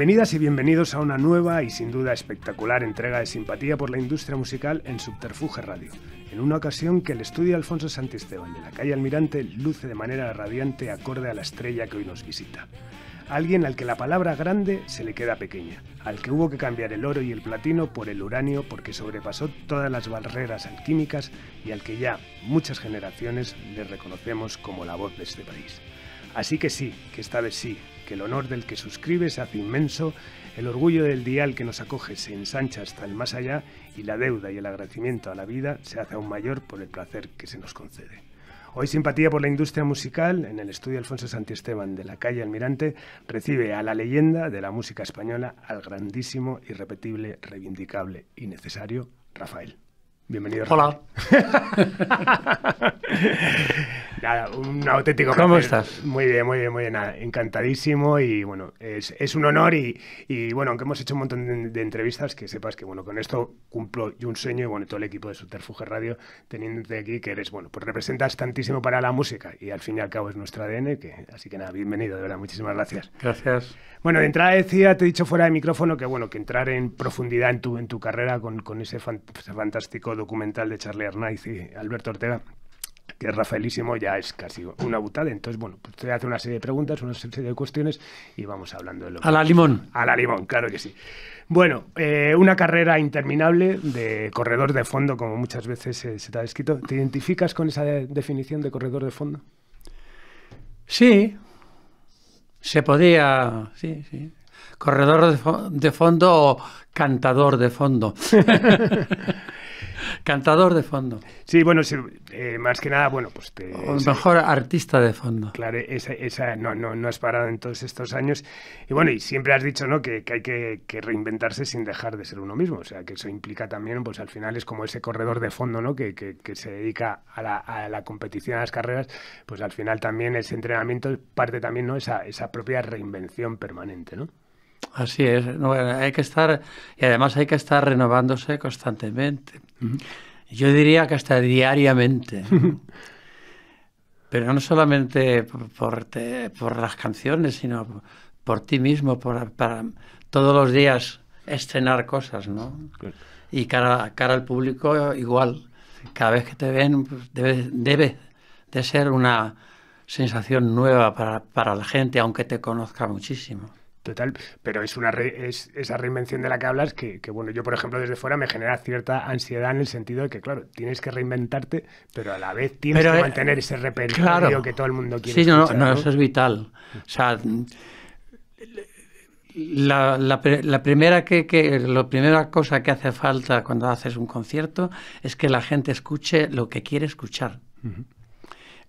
Bienvenidas y bienvenidos a una nueva y sin duda espectacular entrega de simpatía por la industria musical en Subterfuge Radio, en una ocasión que el estudio Alfonso Santisteban de la calle Almirante luce de manera radiante acorde a la estrella que hoy nos visita. Alguien al que la palabra grande se le queda pequeña, al que hubo que cambiar el oro y el platino por el uranio porque sobrepasó todas las barreras alquímicas y al que ya muchas generaciones le reconocemos como la voz de este país. Así que sí, que esta vez sí, el honor del que suscribe se hace inmenso, el orgullo del dial que nos acoge se ensancha hasta el más allá y la deuda y el agradecimiento a la vida se hace aún mayor por el placer que se nos concede. Hoy Simpatía por la Industria Musical, en el estudio Alfonso Santiesteban de la calle Almirante, recibe a la leyenda de la música española, al grandísimo, irrepetible, reivindicable y necesario Rafael. Bienvenido. Rafael. Hola. Nada, un auténtico ¿Cómo estás? Muy bien, muy bien, muy bien. encantadísimo y bueno, es, un honor y, bueno, aunque hemos hecho un montón de, entrevistas, que sepas que bueno, con esto cumplo yo un sueño y bueno, todo el equipo de Soterfuge Radio teniéndote aquí, que eres, bueno, pues representas tantísimo para la música y al fin y al cabo es nuestro ADN, que, así que nada, bienvenido, de verdad, muchísimas gracias. Gracias. Bueno, de entrada decía, te he dicho fuera de micrófono que bueno, que entrar en profundidad en tu, en tu carrera con, ese, ese fantástico documental de Charlie Arnaiz y Alberto Ortega que Rafaelísimo ya es casi una butada. Entonces, bueno, pues te hace una serie de preguntas, una serie de cuestiones y vamos hablando de lo A la limón. A la limón, claro que sí. Bueno, eh, una carrera interminable de corredor de fondo, como muchas veces eh, se te ha descrito. ¿Te identificas con esa definición de corredor de fondo? Sí, se podía, sí, sí. Corredor de, de fondo o cantador de fondo. Cantador de fondo. Sí, bueno, eh, más que nada, bueno, pues... Te, mejor artista de fondo. Claro, esa, no, no, no, has parado en todos estos años. Y bueno, y siempre has dicho, ¿no?, que, hay que, reinventarse sin dejar de ser uno mismo. O sea, que eso implica también, pues al final es como ese corredor de fondo, ¿no?, que, se dedica a la, competición, a las carreras, pues al final también ese entrenamiento parte también, ¿no?, esa, esa propia reinvención permanente, ¿no? Así es, hay que estar, y además hay que estar renovándose constantemente. Yo diría que hasta diariamente. Pero no solamente por, las canciones, sino por, ti mismo, para todos los días estrenar cosas, ¿no? Y cara, al público igual. Cada vez que te ven pues, debe, de ser una sensación nueva para la gente, aunque te conozca muchísimo pero es una esa reinvención de la que hablas que, bueno, yo por ejemplo desde fuera me genera cierta ansiedad en el sentido de que, claro, tienes que reinventarte, pero a la vez tienes que eh, mantener ese repertorio que todo el mundo quiere. Sí, no, no, eso es vital. la, primera que, primera cosa que hace falta cuando haces un concierto es que la gente escuche lo que quiere escuchar.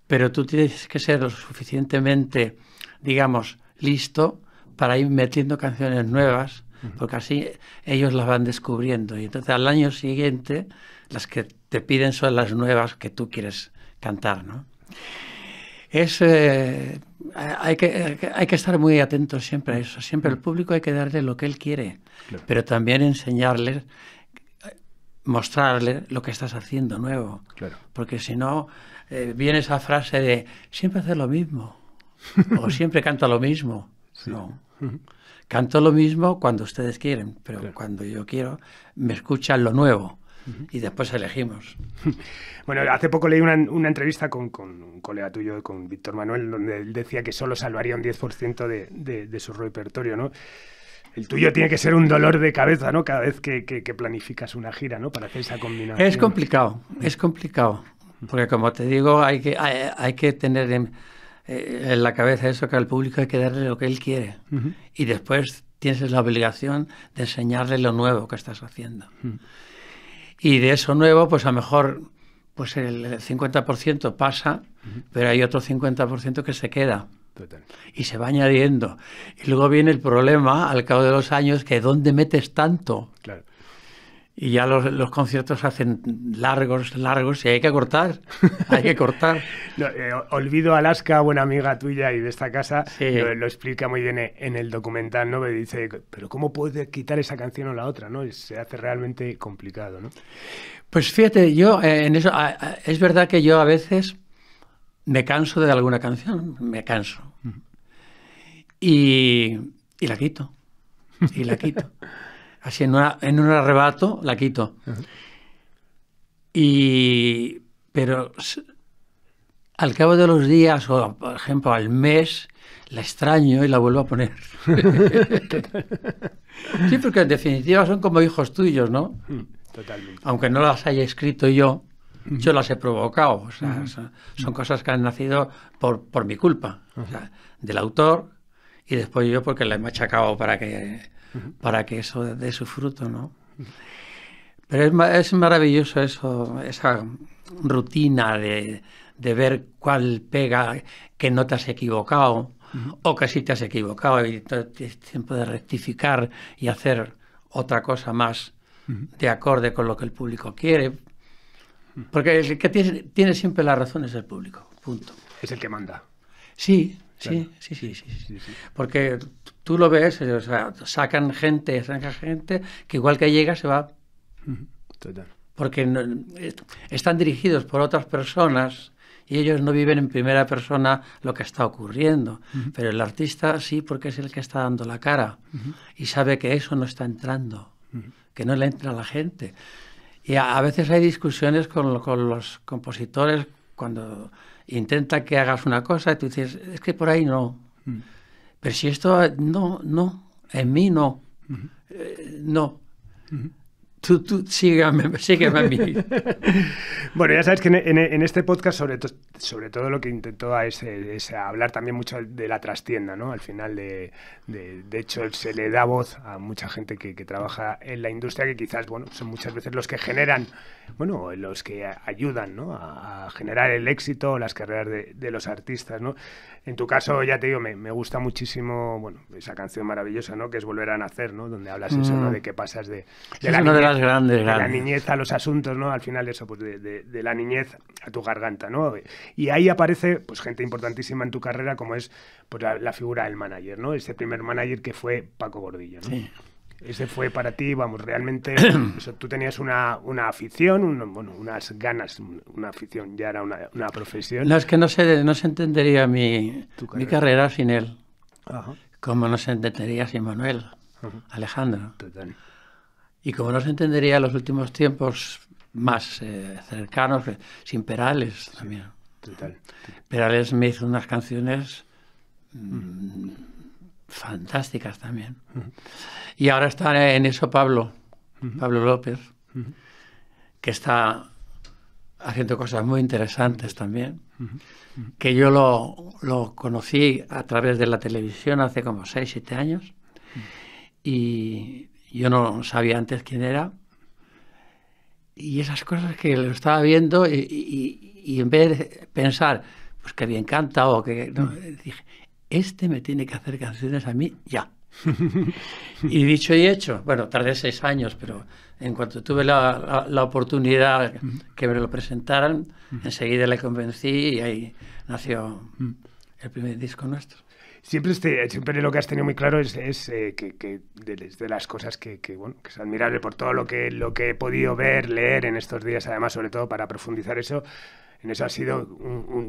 Pero tú tienes que ser lo suficientemente, digamos, listo para ir metiendo canciones nuevas, porque así ellos las van descubriendo. Y entonces al año siguiente las que te piden son las nuevas que tú quieres cantar, ¿no? Es, eh, hay, que, hay que estar muy atentos siempre a eso. Siempre al público hay que darle lo que él quiere, pero también enseñarles, mostrarle lo que estás haciendo nuevo. Porque si no, eh, viene esa frase de siempre hacer lo mismo o siempre canta lo mismo. No. Canto lo mismo cuando ustedes quieren, pero cuando yo quiero, me escuchan lo nuevo y después elegimos. Bueno, hace poco leí una, entrevista con, un colega tuyo, con Víctor Manuel, donde él decía que solo salvaría un 10% de, de, su repertorio, ¿no? El tuyo tiene que ser un dolor de cabeza, ¿no? Cada vez que, planificas una gira, ¿no? Para hacer esa combinación. Es complicado, es complicado. Porque como te digo, hay que, hay que tener... En, eh, en la cabeza eso que al público hay que darle lo que él quiere. Y después tienes la obligación de enseñarle lo nuevo que estás haciendo. Y de eso nuevo, pues a lo mejor pues el 50% pasa, pero hay otro 50% que se queda. Y se va añadiendo. Y luego viene el problema al cabo de los años que ¿dónde metes tanto? Claro y ya los, conciertos hacen largos, largos, y hay que cortar, hay que cortar. Eh, Olvido Alaska, buena amiga tuya y de esta casa, lo, explica muy bien eh, en el documental, ¿no? Me dice, pero ¿cómo puede quitar esa canción o la otra, no? se hace realmente complicado, ¿no? Pues fíjate, yo eh, en eso, es verdad que yo a veces me canso de alguna canción, me canso. y, y la quito, y la quito. así en, un arrebato la quito. Y, pero al cabo de los días o, por ejemplo, al mes, la extraño y la vuelvo a poner. sí, porque en definitiva son como hijos tuyos, ¿no? Mm, totalmente. Aunque no las haya escrito yo, yo las he provocado. son, cosas que han nacido por, por mi culpa, del autor y después yo porque la he machacado para que para que eso dé su fruto, ¿no? Pero es, es maravilloso eso, esa rutina de, ver cuál pega, que no te has equivocado, o que sí te has equivocado y tienes tiempo de rectificar y hacer otra cosa más de acorde con lo que el público quiere. Porque el que tiene, siempre la razón es el público, punto. Es el que manda. Sí, Sí, sí, sí, sí, Porque tú lo ves, o sea, sacan gente, sacan gente que igual que llega se va. Total. Porque eh, están dirigidos por otras personas y ellos no viven en primera persona lo que está ocurriendo. Pero el artista sí, porque es el que está dando la cara y sabe que eso no está entrando, que no le entra a la gente. Y a, veces hay discusiones con los compositores cuando intenta que hagas una cosa y tú dices, es que por ahí no. Mm. Pero si esto no, no, en mí no, eh, no. Tú, sígueme, a mí. bueno, ya sabes que en, este podcast sobre, sobre todo lo que intentó es, hablar también mucho de la trastienda, ¿no? Al final, de, de, hecho, se le da voz a mucha gente que, que, trabaja en la industria que quizás, bueno, son muchas veces los que generan bueno, los que ayudan ¿no? a, generar el éxito, las carreras de, los artistas, ¿no? En tu caso, ya te digo, me, gusta muchísimo, bueno, esa canción maravillosa, ¿no? Que es Volver a Nacer, ¿no? Donde hablas eso, mm. De que pasas de, la, niñez, a los asuntos, ¿no? Al final eso, pues de, la niñez a tu garganta, ¿no? Y ahí aparece, pues, gente importantísima en tu carrera, como es pues, la, figura del manager, ¿no? Ese primer manager que fue Paco Gordillo, ¿no? ese fue para ti, vamos, realmente tú tenías una, afición, unas ganas, una afición, ya era una, profesión. No, es que no se, no se entendería mi, carrera? mi carrera sin él, como no se entendería sin Manuel, Alejandro. Total. Y como no se entendería los últimos tiempos más eh, cercanos, eh, sin Perales también. Total. Perales me hizo unas canciones... Mm, fantásticas también. Y ahora está en eso Pablo, Pablo López, que está haciendo cosas muy interesantes también, que yo lo, conocí a través de la televisión hace como 6, 7 años, y yo no sabía antes quién era, y esas cosas que lo estaba viendo y, en vez de pensar, pues que me encanta o que... No, dije, este me tiene que hacer canciones a mí ya. y dicho y hecho, bueno, tardé seis años, pero en cuanto tuve la, la, oportunidad que me lo presentaran, enseguida le convencí y ahí nació el primer disco nuestro. Siempre, este, siempre lo que has tenido muy claro es, es eh, que, que de, las cosas que, que, bueno, que es admirable por todo lo que, lo que he podido ver, leer en estos días, además, sobre todo para profundizar eso, en eso ha sido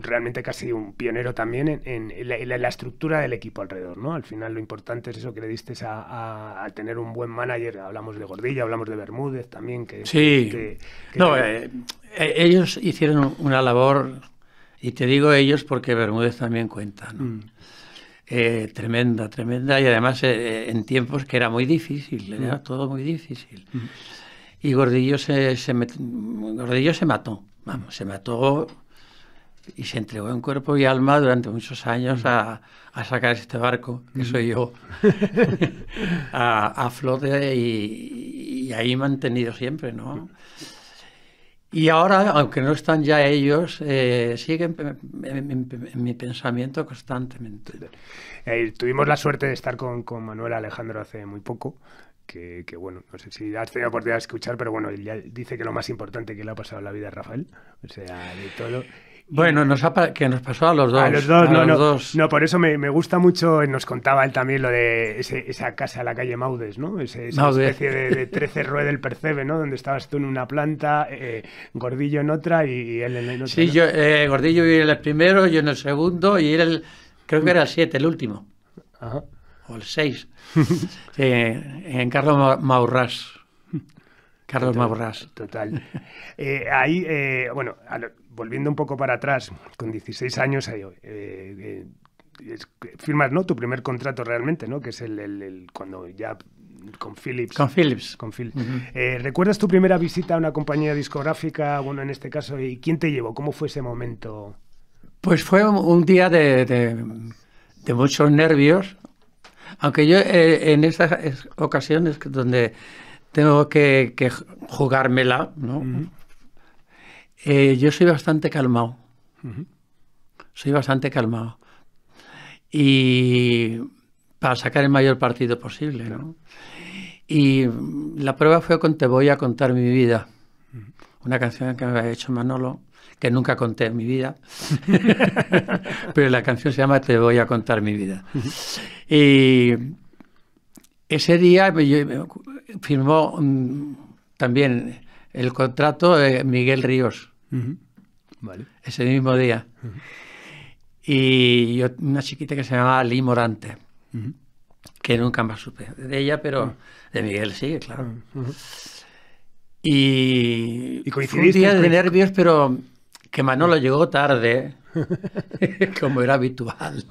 realmente casi un pionero también en, la, estructura del equipo alrededor, ¿no? Al final lo importante es eso que le diste a, tener un buen manager. Hablamos de Gordillo, hablamos de Bermúdez también. Que, sí. no, eh, eh, ellos hicieron una labor, y te digo ellos porque Bermúdez también cuenta, ¿no? Mm. Eh, tremenda, tremenda, y además en tiempos que era muy difícil, mm. era todo muy difícil. Mm. Y Gordillo se, Gordillo se mató. Vamos, se mató y se entregó en cuerpo y alma durante muchos años a, sacar este barco, que soy yo, a, flote y, y, ahí mantenido siempre, ¿no? Y ahora, aunque no están ya ellos, eh, siguen en, mi pensamiento constantemente. Eh, tuvimos la suerte de estar con, con Manuel Alejandro hace muy poco que, bueno, no sé si has tenido oportunidad de escuchar, pero bueno, él ya dice que lo más importante que le ha pasado en la vida a Rafael, o sea, de todo. Bueno, nos que nos pasó a los dos. A los dos, no, no, no, por eso me, gusta mucho, nos contaba él también lo de esa casa a la calle Maudes, ¿no? esa especie de, de 13 del Percebe, ¿no? Donde estabas tú en una planta, eh, Gordillo en otra y, él en Sí, yo, eh, Gordillo en el primero, yo en el segundo y él, creo que era el siete, el último. Ajá o el 6, eh, en Carlos Maurras. Carlos Maurras. Total. Eh, ahí, eh, bueno, volviendo un poco para atrás, con 16 años, firmas ¿no? tu primer contrato realmente, ¿no? que es el, cuando ya con Philips. Con Philips. Con ¿Recuerdas tu primera visita a una compañía discográfica? Bueno, en este caso, ¿y quién te llevó? ¿Cómo fue ese momento? Pues fue un, día de, muchos nervios, aunque yo eh, en esas ocasiones donde tengo que, jugármela, ¿no? Eh, yo soy bastante calmado. Soy bastante calmado. Y para sacar el mayor partido posible, Y la prueba fue con Te voy a contar mi vida, una canción que me había hecho Manolo que nunca conté en mi vida, pero la canción se llama Te voy a contar mi vida. Y ese día pues, firmó mm, también el contrato de Miguel Ríos, vale. ese mismo día. Y una chiquita que se llamaba Lee Morante, que nunca más supe de ella, pero de Miguel sí, claro. Y, ¿Y un día de nervios, pero que Manolo llegó tarde, como era habitual.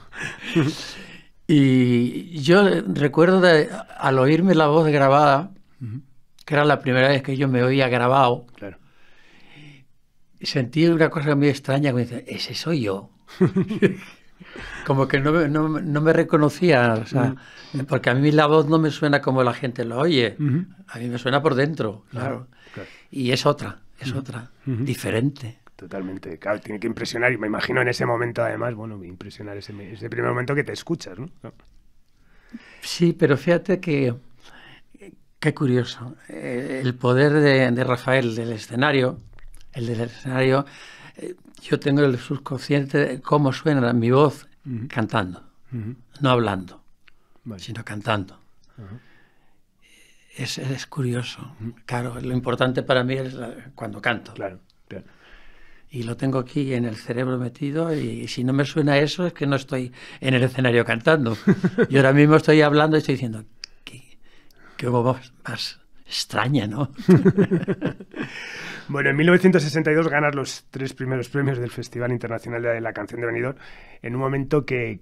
Y yo recuerdo al oírme la voz grabada, que era la primera vez que yo me oía grabado, sentí una cosa muy extraña, que me ese soy yo. como que no, me reconocía, porque a mí la voz no me suena como la gente la oye, a mí me suena por dentro, claro. Y es otra, es otra, diferente totalmente. Claro, tiene que impresionar y me imagino en ese momento además, bueno, impresionar ese, primer momento que te escuchas, ¿no? Sí, pero fíjate que qué curioso. Eh, el poder de, Rafael del escenario, el del escenario, eh, yo tengo el subconsciente de cómo suena mi voz cantando, no hablando, sino cantando. es, curioso. Claro, lo importante para mí es cuando canto. claro y lo tengo aquí en el cerebro metido y si no me suena eso es que no estoy en el escenario cantando. Yo ahora mismo estoy hablando y estoy diciendo, qué, qué más extraña, ¿no? Bueno, en 1962 ganas los tres primeros premios del Festival Internacional de la Canción de Benidorm, en un momento que,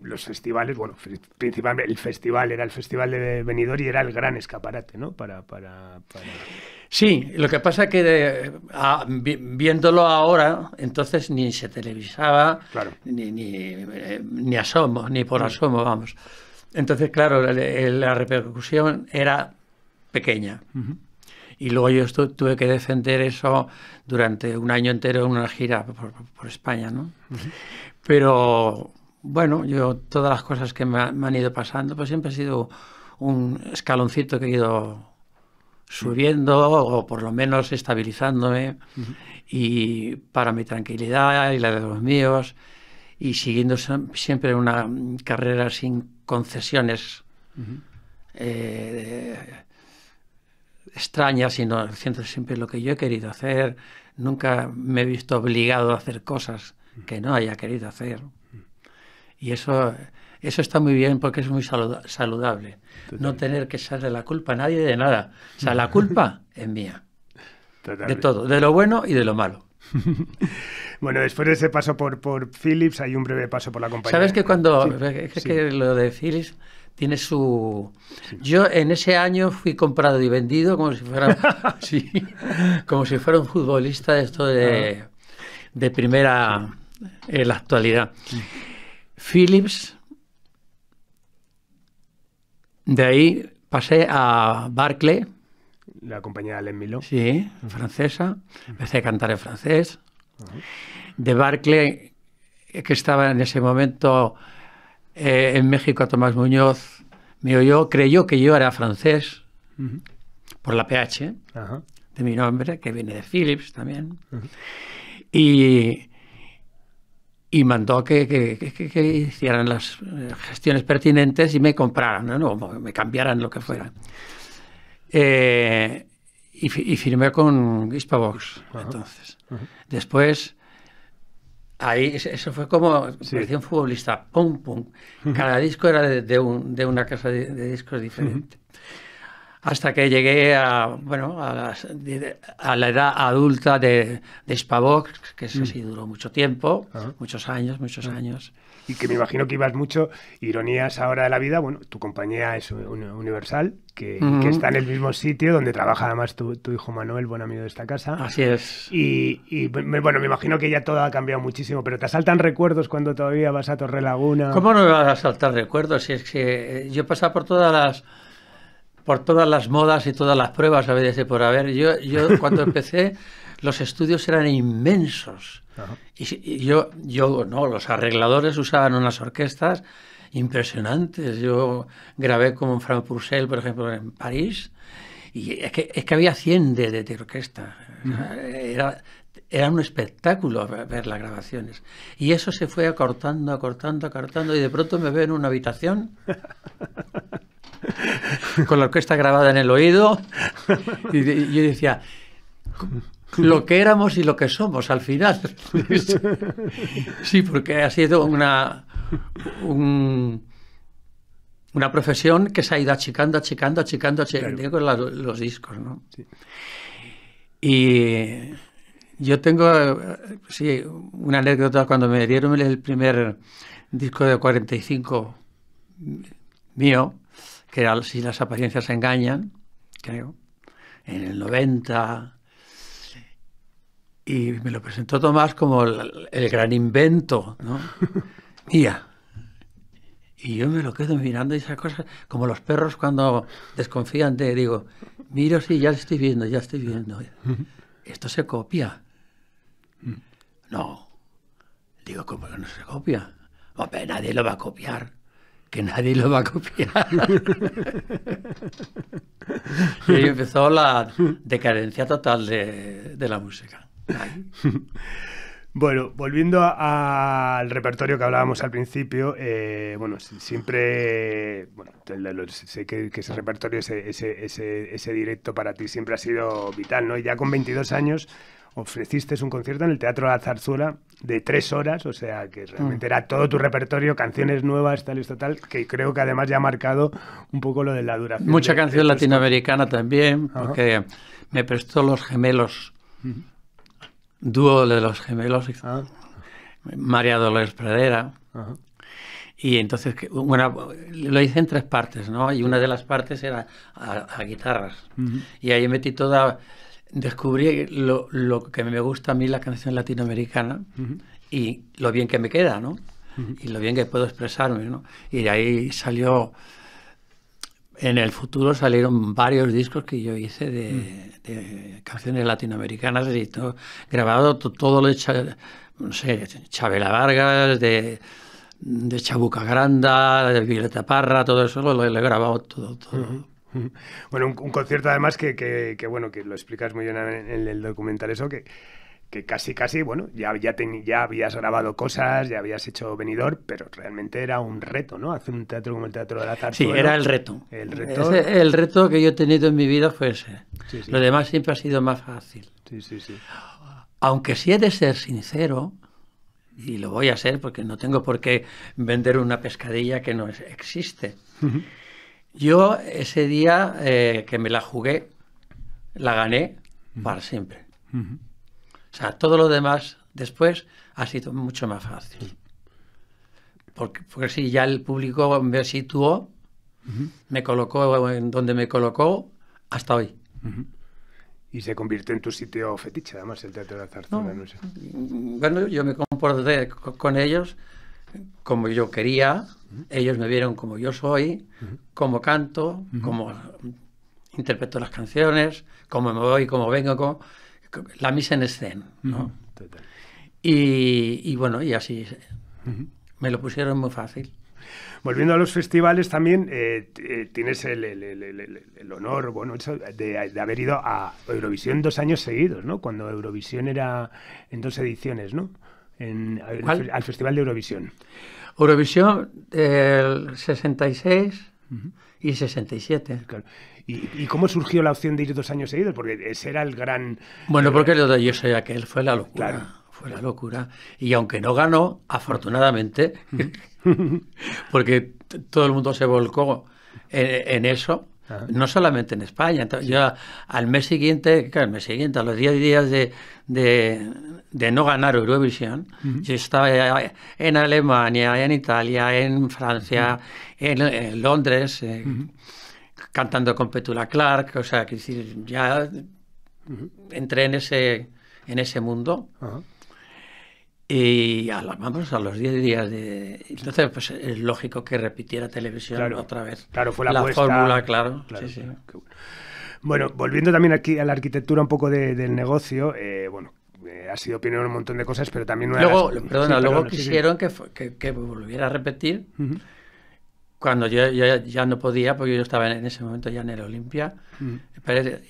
los festivales, bueno, principalmente el festival era el Festival de Benidorm y era el gran escaparate, ¿no? Para, para, para... Sí, lo que pasa que eh, viéndolo ahora, entonces ni se televisaba, ni, ni, eh, ni asomo, ni por mm. asomo, vamos. Entonces, claro, la, repercusión era pequeña. Y luego yo tuve que defender eso durante un año entero en una gira por, España, ¿no? Pero bueno, yo todas las cosas que me, han ido pasando, pues siempre ha sido un escaloncito que he ido subiendo o por lo menos estabilizándome y para mi tranquilidad y la de los míos y siguiendo siempre una carrera sin concesiones extraña, sino siento siempre lo que yo he querido hacer. Nunca me he visto obligado a hacer cosas que no haya querido hacer. Y eso, eso está muy bien porque es muy saludable. No tener que de la culpa a nadie de nada. O sea, la culpa es mía. De todo, de lo bueno y de lo malo. bueno, después de ese paso por, por Philips hay un breve paso por la compañía. ¿Sabes que cuando... que lo de Philips tiene su... Yo en ese año fui comprado y vendido como si fuera, como si fuera un futbolista de esto de, primera en la actualidad. Phillips. de ahí pasé a Barclay. La compañía de Alain Milo. Sí, francesa. Empecé a cantar en francés. De Barclay, eh, que estaba en ese momento eh, en México Tomás Muñoz me oyó, creyó que yo era francés por la PH de mi nombre, que viene de Philips también. Y y mandó que, hicieran las eh, gestiones pertinentes y me compraran, O me cambiaran lo que fuera. Eh, y, firmé con Hispavox entonces. Después Ahí, eso fue como sí. futbolista, pum, pum. Cada disco era de, una casa de, discos diferente. Hasta que llegué a, bueno, a, la edad adulta de, de Spavox, que eso mm. sí duró mucho tiempo, ah. muchos años, muchos ah. años y que me imagino que ibas mucho. Ironías ahora de la vida, bueno, tu compañía es Universal, que, está en el mismo sitio donde trabaja además tu, hijo Manuel, buen amigo de esta casa. Así es. Y, bueno, me imagino que ya todo ha cambiado muchísimo, pero ¿te saltan recuerdos cuando todavía vas a Torre Laguna? ¿Cómo no me van a saltar recuerdos? Si es que eh, yo he pasado por todas las por todas las modas y todas las pruebas a veces por haber. Yo, yo cuando empecé, los estudios eran inmensos. Y, yo, yo, no, los arregladores usaban unas orquestas impresionantes. Yo grabé con Frank Purcell, por ejemplo, en París, y es que, es que había 100 de, de orquesta. Era, era un espectáculo ver las grabaciones. Y eso se fue acortando, acortando, acortando, y de pronto me veo en una habitación. con la orquesta grabada en el oído, y yo decía, lo que éramos y lo que somos al final. sí, porque ha sido una, una profesión que se ha ido achicando, achicando, achicando, achicando los discos, ¿no? Y yo tengo, sí, una anécdota cuando me dieron el primer disco de 45 mío, que era Si las apariencias engañan, creo, en el 90, y me lo presentó Tomás como el, gran invento, ¿no? Mía. Y yo me lo quedo mirando y esas cosas, como los perros cuando desconfían de, digo, miro, sí, ya lo estoy viendo, ya estoy viendo. Esto se copia. Mm. No. Digo, ¿cómo que no se copia? Hombre, nadie lo va a copiar. Que nadie lo va a copiar. y empezó la decadencia total de la música. Bueno, volviendo al repertorio que hablábamos al principio, eh, bueno, siempre, bueno, sé que, ese repertorio, ese, ese, directo para ti siempre ha sido vital, ¿no? Y ya con 22 años ofreciste un concierto en el Teatro de La Zarzuela de tres horas, o sea, que realmente mm. era todo tu repertorio, canciones nuevas, tal y tal, que creo que además ya ha marcado un poco lo de la duración. Mucha canción latinoamericana también, porque me prestó Los Gemelos dúo de los gemelos, ah. María Dolores Pradera. Y entonces, bueno, lo hice en tres partes, ¿no? Y una de las partes era a, guitarras. Y ahí metí toda, descubrí lo, lo, que me gusta a mí la canción latinoamericana y lo bien que me queda, ¿no? Y lo bien que puedo expresarme, ¿no? Y de ahí salió en el futuro salieron varios discos que yo hice de, canciones latinoamericanas y todo, grabado todo lo hecho, no sé, Chabela Vargas, de, de Chabuca Granda, de Violeta Parra, todo eso lo, he grabado todo. todo. Bueno, un, un, concierto además que, que, que, bueno, que lo explicas muy bien en, el documental eso, que que casi, casi, bueno, ya, ya, ya habías grabado cosas, ya habías hecho venidor, pero realmente era un reto, ¿no? Hacer un teatro como el Teatro de la Tarde. Sí, era el reto. El reto... el reto que yo he tenido en mi vida fue ese. Lo demás siempre ha sido más fácil. Sí, sí, sí. Aunque sí he de ser sincero, y lo voy a ser porque no tengo por qué vender una pescadilla que no existe. Yo ese día eh, que me la jugué, la gané para siempre. Uh o sea, todo lo demás después ha sido mucho más fácil. Porque, porque si ya el público me situó, me colocó en donde me colocó hasta hoy. Y se convirtió en tu sitio fetiche, además, el Teatro de la Zarzuela. Bueno, yo me comporté con ellos como yo quería, ellos me vieron como yo soy, como canto, como interpreto las canciones, como me voy, como vengo, como la misa en escena, ¿no? Y, bueno, y así me lo pusieron muy fácil. Volviendo a los festivales también, eh, eh, tienes el, honor bueno, de, haber ido a Eurovisión dos años seguidos, ¿no? Cuando Eurovisión era en dos ediciones, ¿no? al, Festival de Eurovisión. Eurovisión del 66 y 67. Claro. ¿Y, cómo surgió la opción de ir dos años seguidos? Porque ese era el gran... Bueno, eh, porque yo soy aquel fue la locura. Fue la locura. Y aunque no ganó, afortunadamente, porque todo el mundo se volcó en, eso, no solamente en España. Entonces, yo al mes siguiente, al mes siguiente, a los 10 días de, de, no ganar Eurovisión, yo estaba en Alemania, en Italia, en Francia, en, Londres, eh, cantando con Petula Clark, o sea, que ya entré en ese, en ese mundo. Y a, vamos, a los 10 días de... Entonces, pues es lógico que repitiera televisión otra vez. Claro, fue la, fórmula, claro. sí, Sí. Bueno, volviendo también aquí a la arquitectura un poco del negocio, eh, bueno, eh, ha sido opinión un montón de cosas, pero también... luego, perdona, luego quisieron que, que, volviera a repetir cuando yo, ya no podía, porque yo estaba en ese momento ya en el Olimpia, mm.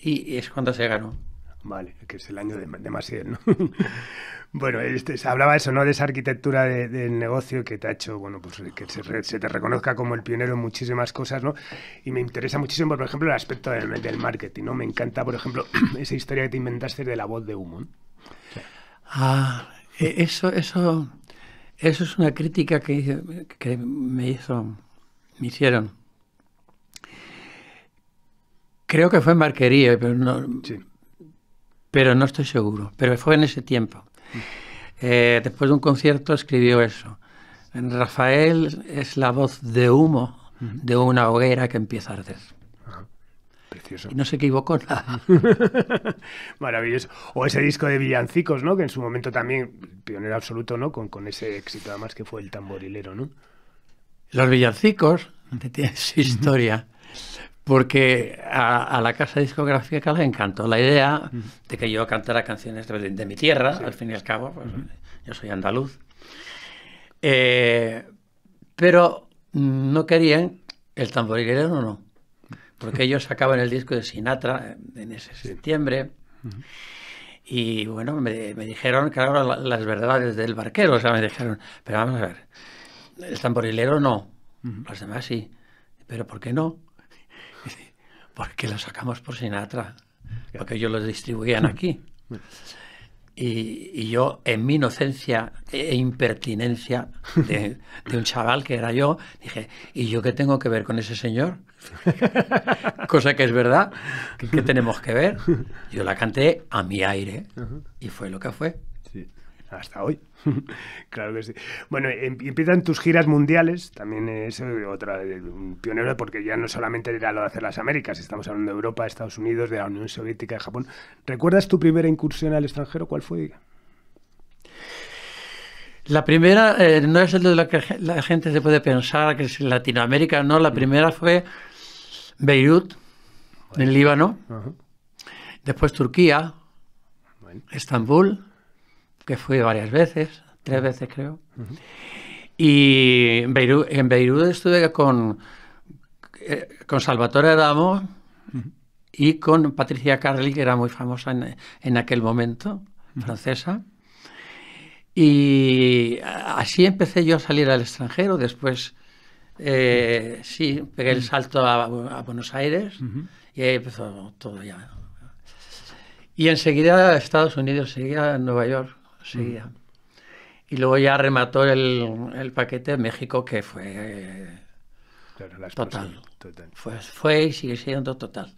y, es cuando se ganó. Vale, que es el año de, Maciel, bueno, este, se hablaba eso, ¿no? De esa arquitectura del negocio que te ha hecho, bueno, pues que se, te reconozca como el pionero en muchísimas cosas, ¿no? Y me interesa muchísimo, por ejemplo, el aspecto del, marketing, ¿no? Me encanta, por ejemplo, esa historia que te inventaste de la voz de humo. Ah, e, eso, eso, eso es una crítica que, que me hizo me hicieron. Creo que fue en Barquería, pero no, pero no estoy seguro. Pero fue en ese tiempo. Eh, después de un concierto escribió eso. Rafael es la voz de humo de una hoguera que empieza a arder. Precioso. Y no se equivocó nada. Maravilloso. O ese disco de villancicos, ¿no? Que en su momento también pionero absoluto, ¿no? Con, con ese éxito además que fue el tamborilero, ¿no? Los villancicos tienen su historia, porque a, la casa discográfica le encantó la idea de que yo cantara canciones de, mi tierra, al fin y al cabo, pues, yo soy andaluz. Eh, pero no querían el tamborilero, no, no. Porque ellos sacaban el disco de Sinatra en ese septiembre. Y bueno, me, dijeron que eran las verdades del barquero, o sea, me dijeron, pero vamos a ver, el tamborilero no, los demás sí. Pero ¿por qué no? Porque lo sacamos por Sinatra, porque ellos lo distribuían aquí. Y, yo, en mi inocencia e, e impertinencia de, un chaval que era yo, dije, ¿y yo qué tengo que ver con ese señor? Cosa que es verdad, ¿qué, tenemos que ver? Yo la canté a mi aire y fue lo que fue hasta hoy. claro que sí. Bueno, em, empiezan tus giras mundiales, también es eh, otra un eh, pionero porque ya no solamente era lo de hacer las Américas, estamos hablando de Europa, Estados Unidos, de la Unión Soviética, de Japón. ¿Recuerdas tu primera incursión al extranjero? ¿Cuál fue? La primera eh, no es de la que la gente se puede pensar que es Latinoamérica, no, la primera fue Beirut, en Líbano, después Turquía, Estambul, que fui varias veces, tres veces creo. Y en Beirut, estuve con, eh, con Salvatore Adamo y con Patricia Carly, que era muy famosa en, en aquel momento, francesa. Y así empecé yo a salir al extranjero. Después, eh, sí, pegué el salto a, Buenos Aires y ahí empezó todo ya. Y enseguida a Estados Unidos, seguía a Nueva York sí. Y luego ya remató el, paquete de México, que fue total. Fue, y sigue siendo total.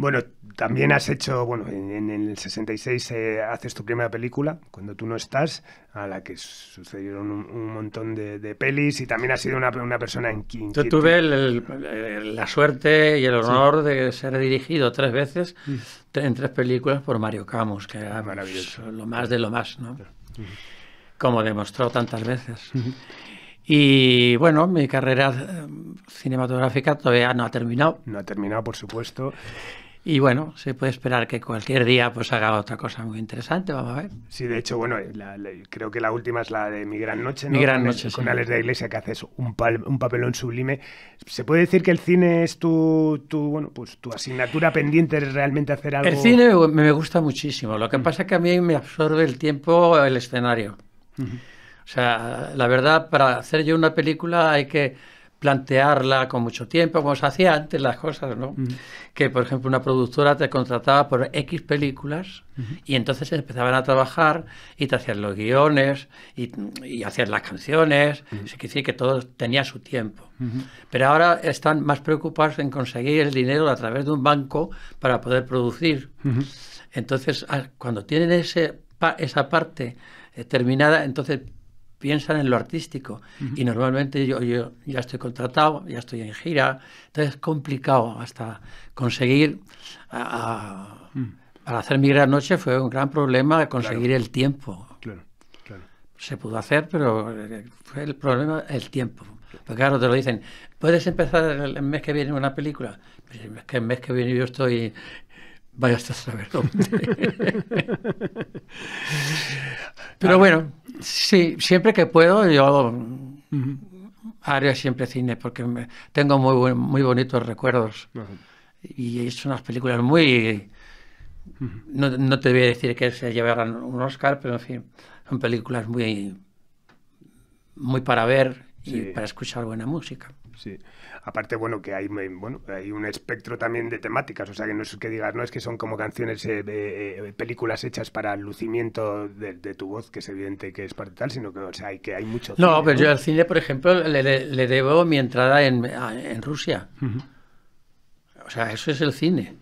Bueno, también has hecho, bueno, en, el 66 eh, haces tu primera película, cuando tú no estás, a la que sucedieron un, montón de, pelis y también has sido una, persona en Yo tuve la suerte y el honor de ser dirigido tres veces mm. en tres películas por Mario Camus, que era Maravilloso. Pues, lo más de lo más, ¿no? Mm. Como demostró tantas veces. Mm. Y bueno, mi carrera eh, cinematográfica todavía no ha terminado. No ha terminado, por supuesto. Y bueno, se puede esperar que cualquier día pues haga otra cosa muy interesante, vamos a ver. Sí, de hecho, bueno, creo que la última es la de Mi Gran Noche, ¿no? Mi Gran Noche, Con Alex de Iglesia, que haces un, un papelón sublime. ¿Se puede decir que el cine es tu, tu, bueno, pues tu asignatura pendiente, es realmente hacer algo...? El cine me gusta muchísimo, lo que mm. pasa es que a mí me absorbe el tiempo el escenario. O sea, la verdad, para hacer yo una película hay que plantearla con mucho tiempo, como se hacía antes las cosas, ¿no? Que, por ejemplo, una productora te contrataba por X películas y entonces empezaban a trabajar y te hacían los guiones y, y hacían las canciones. se decir, que todo tenía su tiempo. Pero ahora están más preocupados en conseguir el dinero a través de un banco para poder producir. Entonces, ah, cuando tienen ese, esa parte eh, terminada, entonces piensan en lo artístico. Y normalmente yo, ya estoy contratado, ya estoy en gira, entonces es complicado hasta conseguir... Mm. Para hacer mi gran noche fue un gran problema conseguir el tiempo. Claro, Se pudo hacer, pero eh, fue el problema el tiempo. Porque claro, te lo dicen, puedes empezar el mes que viene una película, pues, que, el mes que viene yo estoy Vaya hasta saber dónde. Pero bueno, sí, siempre que puedo, yo haré siempre cine porque tengo muy, muy bonitos recuerdos. Y son unas películas muy. No, no, te voy a decir que se llevaran un Oscar, pero en fin, son películas muy, muy para ver y para escuchar buena música sí. Aparte, bueno, que hay, eh, bueno, hay un espectro también de temáticas, o sea, que no es que digas, no es que son como canciones, eh, eh, películas hechas para el lucimiento de, tu voz, que es evidente que es parte tal, sino que, sea, hay, que hay mucho. No, pero yo al cine, por ejemplo, le, debo mi entrada en, Rusia. O sea, eso es el cine.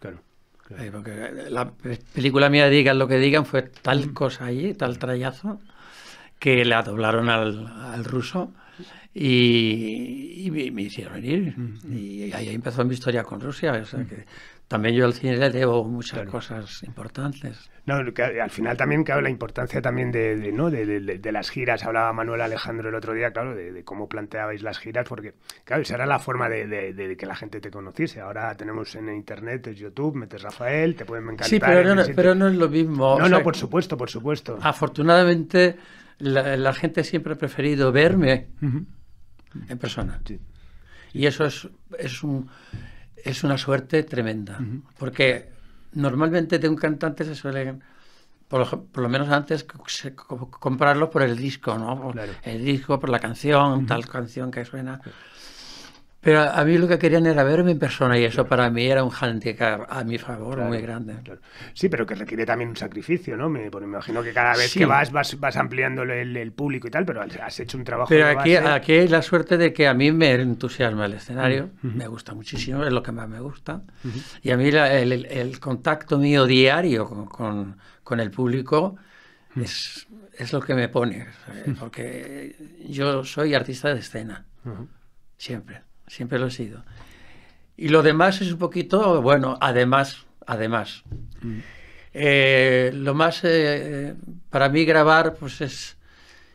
Claro. la película mía, digan lo que digan, fue tal cosa ahí, tal trayazo, que la doblaron al, al ruso y, me, hicieron venir Y ahí empezó mi historia con Rusia. que también yo al cine le debo muchas cosas importantes. No, al final también cabe la importancia también de, ¿no? De, las giras. Hablaba Manuel Alejandro el otro día, claro, de, cómo planteabais las giras, porque, claro, esa era la forma de, que la gente te conociese. Ahora tenemos en Internet, es YouTube, metes Rafael, te pueden encantar. Sí, pero, no, no es lo mismo. No, no, por supuesto, por supuesto. Afortunadamente, la, gente siempre ha preferido verme en persona. Y eso es, es, un, es una suerte tremenda, porque normalmente de un cantante se suele, por lo, menos antes, comprarlo por el disco, ¿no? El disco, por la canción, tal canción que suena. Pero a mí lo que querían era verme en persona y eso para mí era un handicap a mi favor muy grande. Sí, pero que requiere también un sacrificio, ¿no? Me, pues imagino que cada vez que vas, vas, ampliando el, público y tal, pero has hecho un trabajo. Pero aquí, aquí hay la suerte de que a mí me entusiasma el escenario, me gusta muchísimo, es lo que más me gusta. Y a mí el, contacto mío diario con, el público es, es, lo que me pone, porque yo soy artista de escena, siempre siempre lo he sido. Y lo demás es un poquito, bueno, además, además. Mm. Eh, lo más, eh, para mí grabar, pues es,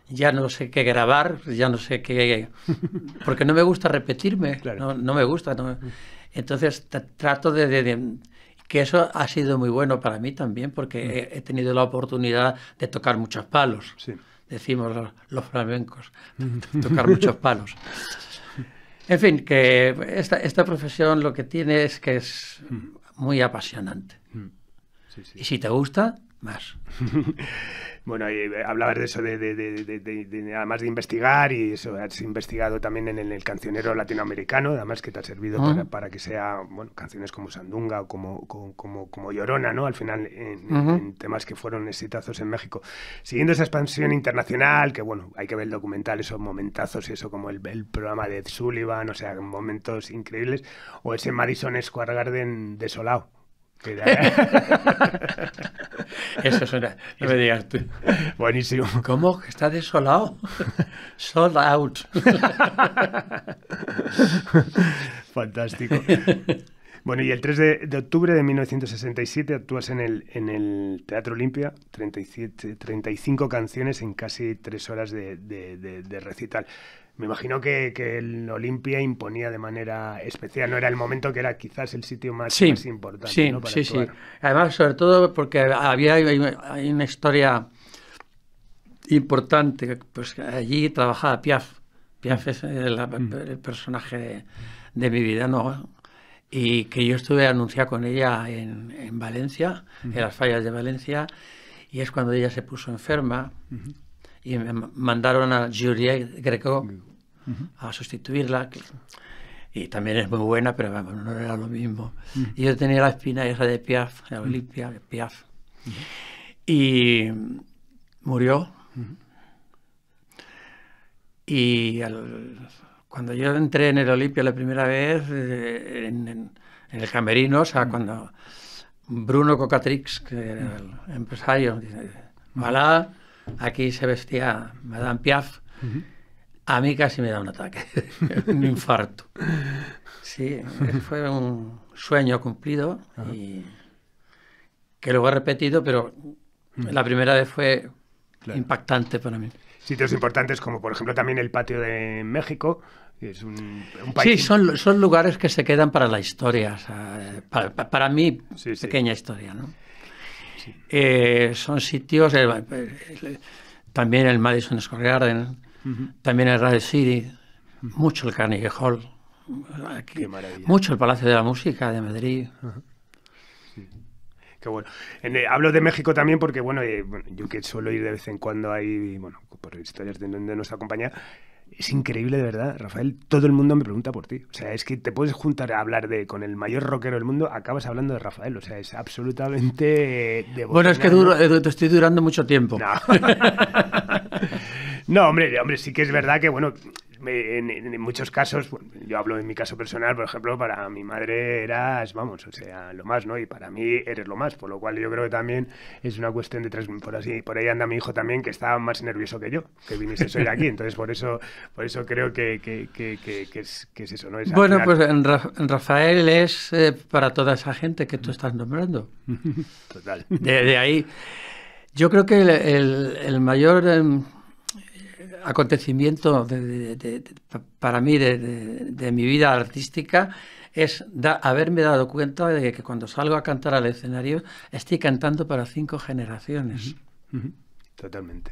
ya no sé qué grabar, ya no sé qué, porque no me gusta repetirme, no, me gusta. Mm. Entonces trato de, que eso ha sido muy bueno para mí también, porque mm. he, tenido la oportunidad de tocar muchos palos, sí. decimos los flamencos, tocar muchos palos. En fin, que esta, esta profesión lo que tiene es que es muy apasionante. Mm. Y si te gusta, más. bueno, eh, hablabas de eso, de, además de investigar, y eso, has investigado también en, el cancionero latinoamericano, además que te ha servido ah. para, que sea, bueno, canciones como Sandunga o como, como, como Llorona, ¿no? Al final, en, temas que fueron exitazos en México. Siguiendo esa expansión internacional, que bueno, hay que ver documentales documental, esos momentazos, eso como el, programa de Ed Sullivan, o sea, momentos increíbles, o ese Madison Square Garden desolado. Eso suena. No me digas tú. Buenísimo. ¿Cómo? ¿Está desolado? Sold out. Fantástico. Bueno, y el 3 de, octubre de 1967 actúas en el, en el Teatro Olimpia, 37, 35 canciones en casi tres horas de, de recital. Me imagino que, que, el Olimpia imponía de manera especial, no era el momento que era quizás el sitio más, importante. Sí, sí, sí. Además, sobre todo porque había hay una historia importante, pues allí trabajaba Piaf. Piaf es el, mm. personaje de, mi vida, ¿no? Y que yo estuve anunciada con ella en, Valencia, en las fallas de Valencia, y es cuando ella se puso enferma y me mandaron a Julia Greco a sustituirla. Y también es muy buena, pero no era lo mismo. Y yo tenía la espina esa de Piaf, de Olimpia, de Piaf. Y murió. Y cuando yo entré en el Olimpia la primera vez, eh, en, el camerino, o sea, cuando Bruno Cocatrix, que era el empresario, dice, Aquí se vestía Madame Piaf. A mí casi me da un ataque, un infarto. Sí, fue un sueño cumplido y que luego he repetido, pero la primera vez fue impactante para mí. Sitios importantes como por ejemplo también el patio de México, es un, país. Sí, son, lugares que se quedan para la historia, eh, para, mí, pequeña historia. ¿no? Eh, son sitios, también el Madison Square Garden, también el Radio City, mucho el Carnegie Hall, mucho el Palacio de la Música de Madrid. Qué bueno. Eh, hablo de México también porque, eh, bueno, yo que suelo ir de vez en cuando ahí, bueno, por historias de, de nuestra compañía, es increíble de verdad, Rafael. Todo el mundo me pregunta por ti. O sea, es que te puedes juntar a hablar de con el mayor rockero del mundo, acabas hablando de Rafael. O sea, es absolutamente de Bueno, es que duro, eh, te estoy durando mucho tiempo. No. no, hombre, hombre, sí que es verdad que, bueno, en, muchos casos, yo hablo en mi caso personal, por ejemplo, para mi madre eras, vamos, o sea, lo más, ¿no? Y para mí eres lo más, por lo cual yo creo que también es una cuestión de tres por así, por ahí anda mi hijo también que está más nervioso que yo, que viniste soy aquí, entonces por eso, por eso creo que, es, eso, ¿no? bueno, pues Rafael es eh, para toda esa gente que tú estás nombrando. Total. De, ahí, yo creo que el, mayor... Em, acontecimiento para mí de, mi vida artística es haberme dado cuenta de que cuando salgo a cantar al escenario estoy cantando para cinco generaciones. Totalmente.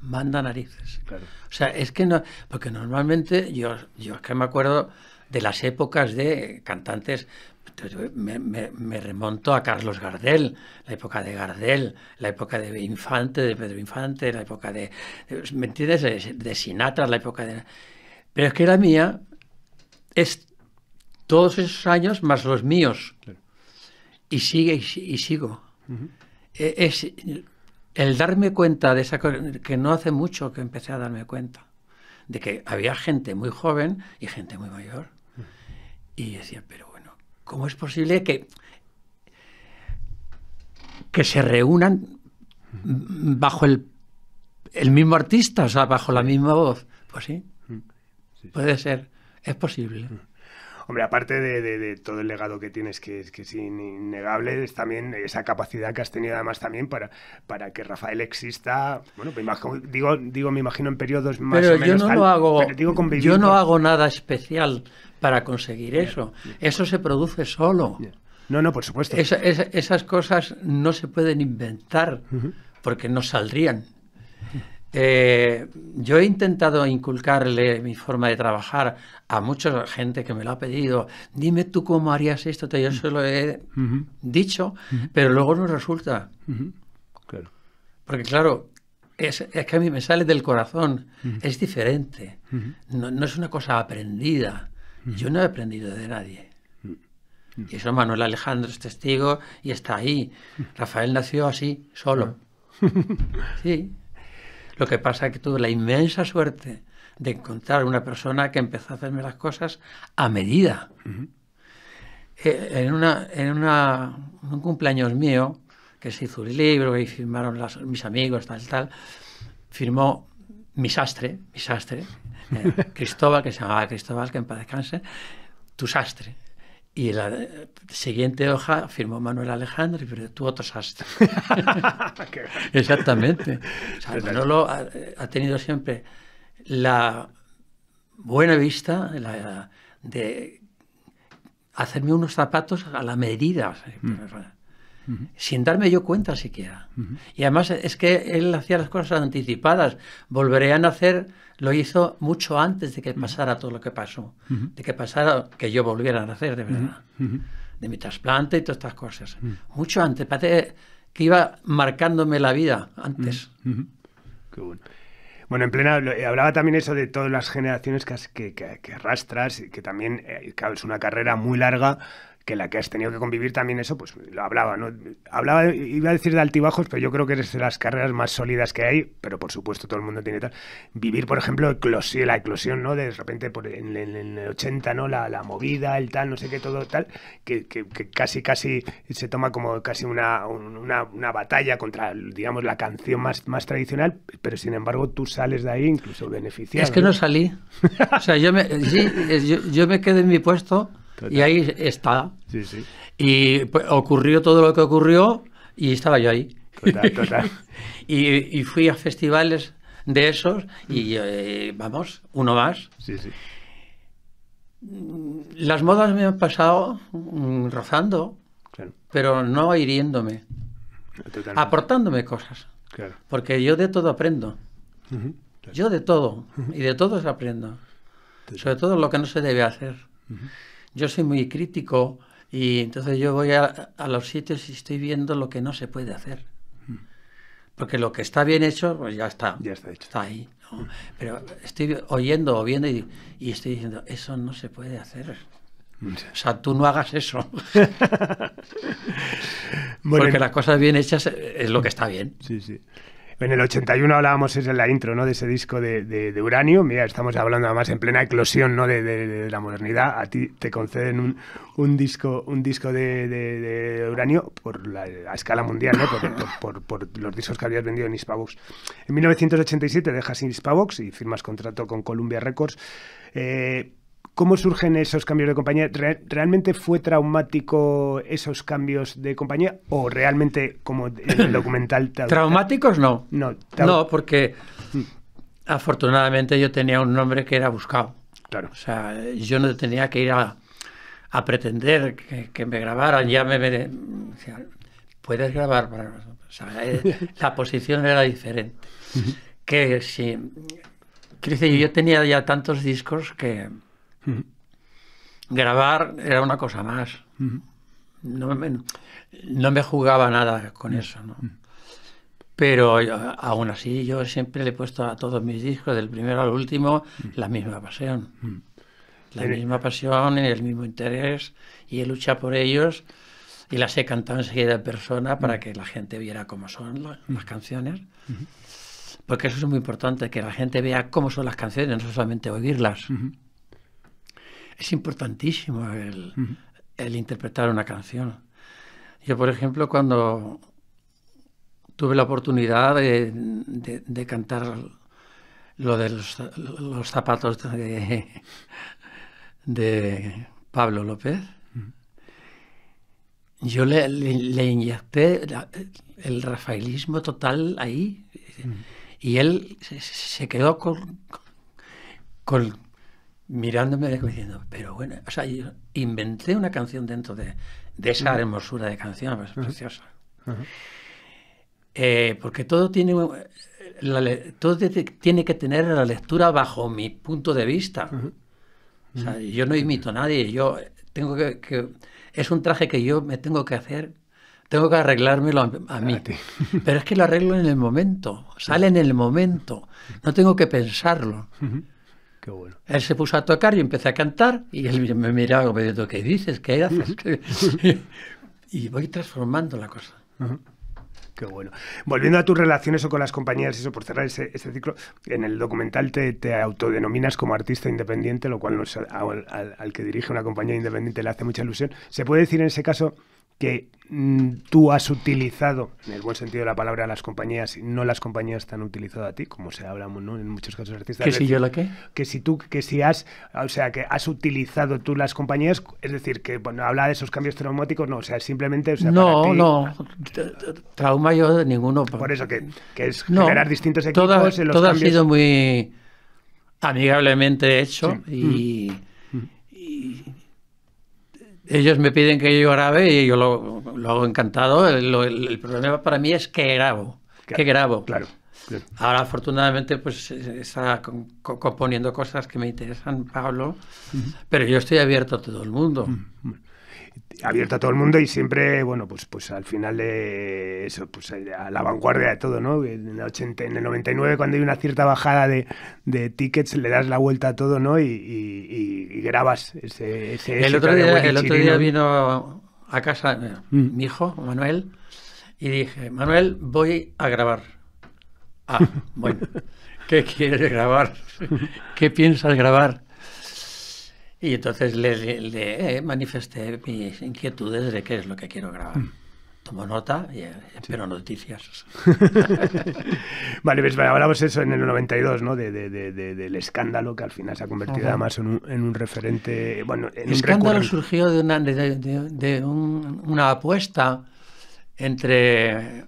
Manda narices. Claro. O sea, es que no, porque normalmente yo, yo es que me acuerdo de las épocas de cantantes me, remonto a Carlos Gardel, la época de Gardel, la época de Infante, de Pedro Infante, la época de, De, Sinatra, la época de... Pero es que la mía es todos esos años más los míos. Y sigue y, sigo. E, es el darme cuenta de esa que no hace mucho que empecé a darme cuenta, de que había gente muy joven y gente muy mayor. Y decía, pero ¿Cómo es posible que, que se reúnan bajo el, mismo artista, o sea, bajo la misma voz? Pues mm. sí, puede ser, es posible. Mm. Hombre, aparte de, todo el legado que tienes, que, que es innegable, es también esa capacidad que has tenido además también para, para que Rafael exista. Bueno, me digo, digo, me imagino en periodos más pero o menos. Yo no lo hago, yo no hago nada especial para conseguir eso. Eso se produce solo. No, no, por supuesto. esas cosas no se pueden inventar porque no saldrían. Eh, yo he intentado inculcarle mi forma de trabajar a mucha gente que me lo ha pedido. Dime tú cómo harías esto. Yo se lo he dicho, pero luego no resulta. Claro. Porque claro, es, que a mí me sale del corazón. Es diferente. no, es una cosa aprendida. Yo no he aprendido de nadie. Mm. Y eso Manuel Alejandro es testigo y está ahí. Rafael nació así, solo. Ah. Sí. Lo que pasa es que tuve la inmensa suerte de encontrar una persona que empezó a hacerme las cosas a medida. Eh, en, un cumpleaños mío, que se hizo un libro y firmaron mis amigos, tal, tal, firmó mi sastre, mi sastre, Cristóbal, que se llamaba Cristóbal, que en paz descanse, tu sastre. Y la siguiente hoja firmó Manuel Alejandro, pero tú otro sastre. Exactamente. O pues Manolo ha, tenido siempre la buena vista de hacerme unos zapatos a la medida. Mm sin darme yo cuenta siquiera. Y además es que él hacía las cosas anticipadas. Volveré a nacer lo hizo mucho antes de que pasara todo lo que pasó, de que pasara que yo volviera a nacer de verdad, de mi trasplante y todas estas cosas. Mucho antes, parece que iba marcándome la vida antes. bueno. Bueno, en plena, eh, hablaba también eso de todas las generaciones que, que, que arrastras, que también eh, es una carrera muy larga, que la que has tenido que convivir también eso, pues lo hablaba, ¿no? Hablaba, iba a decir de altibajos, pero yo creo que eres de las carreras más sólidas que hay, pero por supuesto todo el mundo tiene tal. Vivir, por ejemplo, la eclosión, ¿no? De repente por, en, el 80, ¿no? La, movida, el tal, no sé qué, todo tal, que, casi, casi se toma como casi una, batalla contra, digamos, la canción más, tradicional, pero sin embargo tú sales de ahí incluso beneficiado. Es que no, salí. o sea, yo me, sí, yo, yo me quedé en mi puesto y ahí está. Y pues, ocurrió todo lo que ocurrió y estaba yo ahí. y, fui a festivales de esos y mm. eh, vamos, uno más. Sí, mm, Las modas me han pasado mm, rozando, pero no hiriéndome, aportándome cosas. Porque yo de todo aprendo. Yo de todo. Y de todos aprendo. Sobre todo lo que no se debe hacer. Yo soy muy crítico y entonces yo voy a, los sitios y estoy viendo lo que no se puede hacer. Porque lo que está bien hecho, pues ya está. Ya está hecho. Está ahí. Pero estoy oyendo o viendo y, estoy diciendo, eso no se puede hacer. O sea, tú no hagas eso. Porque las cosas bien hechas es lo que está bien. Sí, sí. En el 81 hablábamos es en la intro ¿no? de ese disco de, de, Uranio. Mira, estamos hablando además en plena eclosión ¿no? de, de la modernidad. A ti te conceden un, un disco, un disco de, Uranio por la, a escala mundial, ¿no? por, por, los discos que habías vendido en Hispavox. En 1987 dejas Hispavox y firmas contrato con Columbia Records. Eh, ¿Cómo surgen esos cambios de compañía? ¿Realmente fue traumático esos cambios de compañía? ¿O realmente, como en el documental... ¿Traumáticos no? No, no porque mm. afortunadamente yo tenía un nombre que era buscado. Claro. O sea, yo no tenía que ir a, pretender que, me grabaran. Ya me... Puedes grabar. Eh, la posición era diferente. que yo tenía ya tantos discos que Grabar era una cosa más. no, me, no, me, jugaba nada con eso. ¿no? Pero aún así yo siempre le he puesto a todos mis discos, del primero al último, la misma pasión. La misma pasión, el mismo interés y he luchado por ellos y las he cantado enseguida en persona para que la gente viera cómo son las, canciones. Porque eso es muy importante, que la gente vea cómo son las canciones, no solamente oírlas es importantísimo el, interpretar una canción. Yo, por ejemplo, cuando tuve la oportunidad de, cantar lo de los, zapatos de, Pablo López, yo le, inyecté el rafaelismo total ahí y él se, quedó con, con, mirándome diciendo, pero bueno, o sea, yo inventé una canción dentro de, esa hermosura de canción, es preciosa. Eh, porque todo tiene, todo tiene que tener la lectura bajo mi punto de vista. o sea, yo no imito a nadie, yo tengo que, es un traje que yo me tengo que hacer, tengo que arreglármelo a, mí. pero es que lo arreglo en el momento, sale en el momento, no tengo que pensarlo. Qué bueno. Él se puso a tocar, y empecé a cantar y él me miraba me diciendo, ¿qué dices? ¿Qué haces? y voy transformando la cosa. Qué bueno. Volviendo a tus relaciones con las compañías, eso por cerrar ese, ciclo, en el documental te, te, autodenominas como artista independiente, lo cual al, al, que dirige una compañía independiente le hace mucha ilusión. ¿Se puede decir en ese caso que mm, tú has utilizado, en el buen sentido de la palabra, las compañías, y no las compañías te han utilizado a ti, como se habla en muchos casos artistas. ¿Que si yo la que Que si tú, que si has, o sea, que has utilizado tú las compañías, es decir, que bueno, habla de esos cambios traumáticos, no, o sea, simplemente... no, no, trauma yo ninguno. Por eso que, es generar distintos equipos todo ha sido muy amigablemente hecho y mm ellos me piden que yo grabe y yo lo, hago encantado. El, problema para mí es que grabo. que grabo. Claro, Ahora, afortunadamente, pues eh, está componiendo cosas que me interesan, Pablo, pero yo estoy abierto a todo el mundo. Mm, abierto a todo el mundo y siempre, bueno, pues, pues al final de eso, pues a la vanguardia de todo, ¿no? En el, 80, en el 99, cuando hay una cierta bajada de, tickets, le das la vuelta a todo, ¿no? Y, grabas ese... el otro, día, el otro día vino a casa eh, mm. mi hijo, Manuel, y dije, Manuel, voy a grabar. Ah, bueno, ¿qué quieres grabar? ¿Qué piensas grabar? Y entonces le, eh, manifesté mis inquietudes de qué es lo que quiero grabar. Mm. Tomo nota y eh, espero noticias. vale, pues hablamos eso en el 92, ¿no? De, de, de, del escándalo que al final se ha convertido además en un, en un, referente. Bueno, el escándalo surgió de, una, de, un, una apuesta entre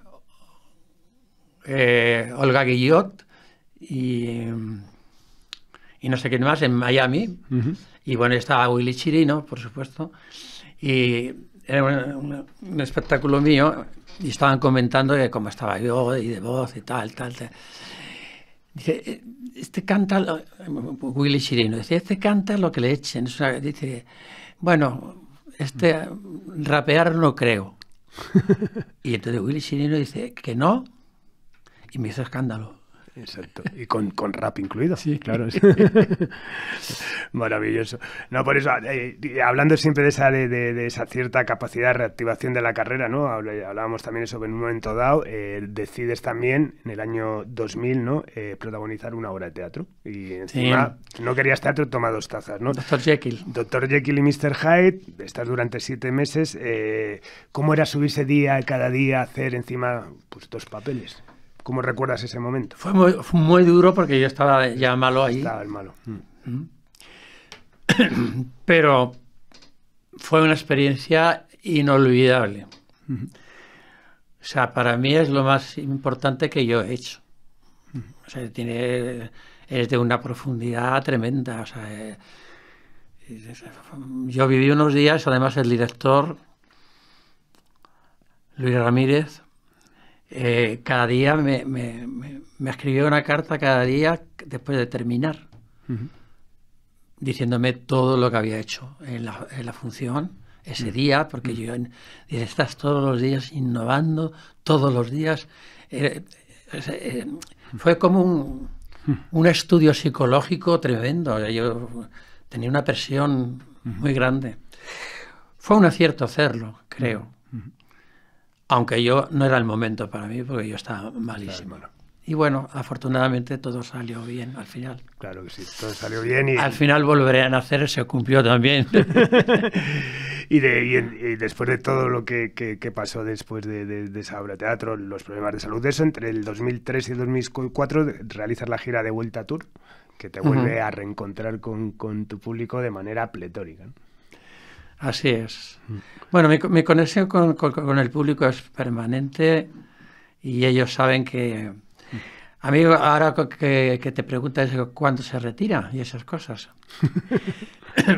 eh, Olga Guillot y, y no sé quién más en Miami. Y bueno, estaba Willy Chirino, por supuesto, y era un, espectáculo mío y estaban comentando cómo estaba yo y de voz y tal, tal, tal. Dice, eh, este canta, Willy Chirino, dice, este canta lo que le echen. dice, bueno, este rapear no creo. y entonces Willy Chirino dice, que no, y me hizo escándalo. Exacto. Y con, rap incluido. Sí, claro. Maravilloso. No, por eso, eh, hablando siempre de esa, de, esa cierta capacidad de reactivación de la carrera, ¿no? Hablábamos también eso en un momento dado. Eh, decides también, en el año 2000, ¿no? Eh, protagonizar una obra de teatro. Y encima, no querías teatro, toma dos tazas, ¿no? Doctor Jekyll. Doctor Jekyll y Mr. Hyde, estás durante siete meses. ¿Cómo era subirse día, cada día, hacer encima pues, dos papeles? ¿Cómo recuerdas ese momento? Fue muy, duro porque yo estaba ya malo ahí. Estaba el malo. Mm. Pero fue una experiencia inolvidable. O sea, para mí es lo más importante que yo he hecho. O sea, tiene, es de una profundidad tremenda. O sea, eh, eh, yo viví unos días, además el director Luis Ramírez eh, cada día me, me, escribió una carta cada día después de terminar, diciéndome todo lo que había hecho en la, función ese día, porque yo dije estás todos los días innovando, todos los días. Eh, eh, fue como un, un, estudio psicológico tremendo. Yo tenía una presión muy grande. Fue un acierto hacerlo, creo. Aunque yo no era el momento para mí porque yo estaba malísimo. Y bueno, afortunadamente todo salió bien al final. Claro que sí, todo salió bien. Y... Al final volveré a nacer, se cumplió también. y, de, después de todo lo que, pasó después de, esa obra de teatro, los problemas de salud, de eso, entre el 2003 y el 2004 realizas la gira de Vuelta Tour, que te vuelve a reencontrar con, con, tu público de manera pletórica. Así es. Mm. Bueno, mi, conexión con, el público es permanente y ellos saben que... Mm. A mí ahora que, que te preguntas cuándo se retira y esas cosas,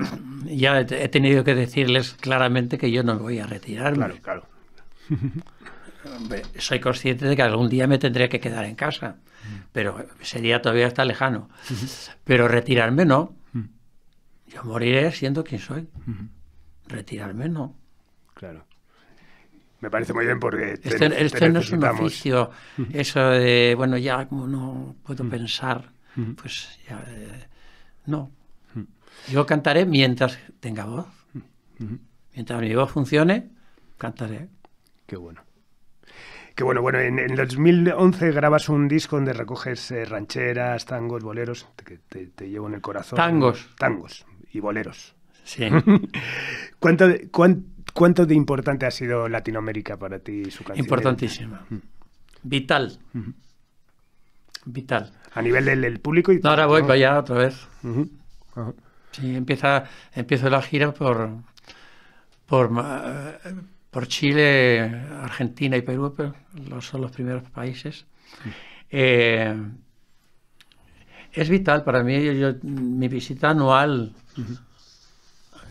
ya he tenido que decirles claramente que yo no voy a retirarme. Claro, claro. soy consciente de que algún día me tendré que quedar en casa, mm. pero ese día todavía está lejano. Pero retirarme no. Yo moriré siendo quien soy. Mm-hmm retirarme no. Claro. Me parece muy bien porque... Este, este, no es un oficio, eso de, bueno, ya como no puedo mm. pensar, mm. pues ya... Eh, no. Mm. Yo cantaré mientras tenga voz. Mm-hmm. Mientras mi voz funcione, cantaré. Qué bueno. ...qué bueno, bueno, en, 2011 grabas un disco donde recoges eh, rancheras, tangos, boleros, te, te, llevo en el corazón. Tangos. Tangos y boleros. Sí. ¿Cuánto, ¿Cuánto de importante ha sido Latinoamérica para ti su canción? Importantísima. Vital. Vital. A nivel del, público y ahora voy para allá otra vez. Sí, empieza, empiezo la gira por por, por Chile, Argentina y Perú, pero son los primeros países. Eh, es vital para mí, yo, mi visita anual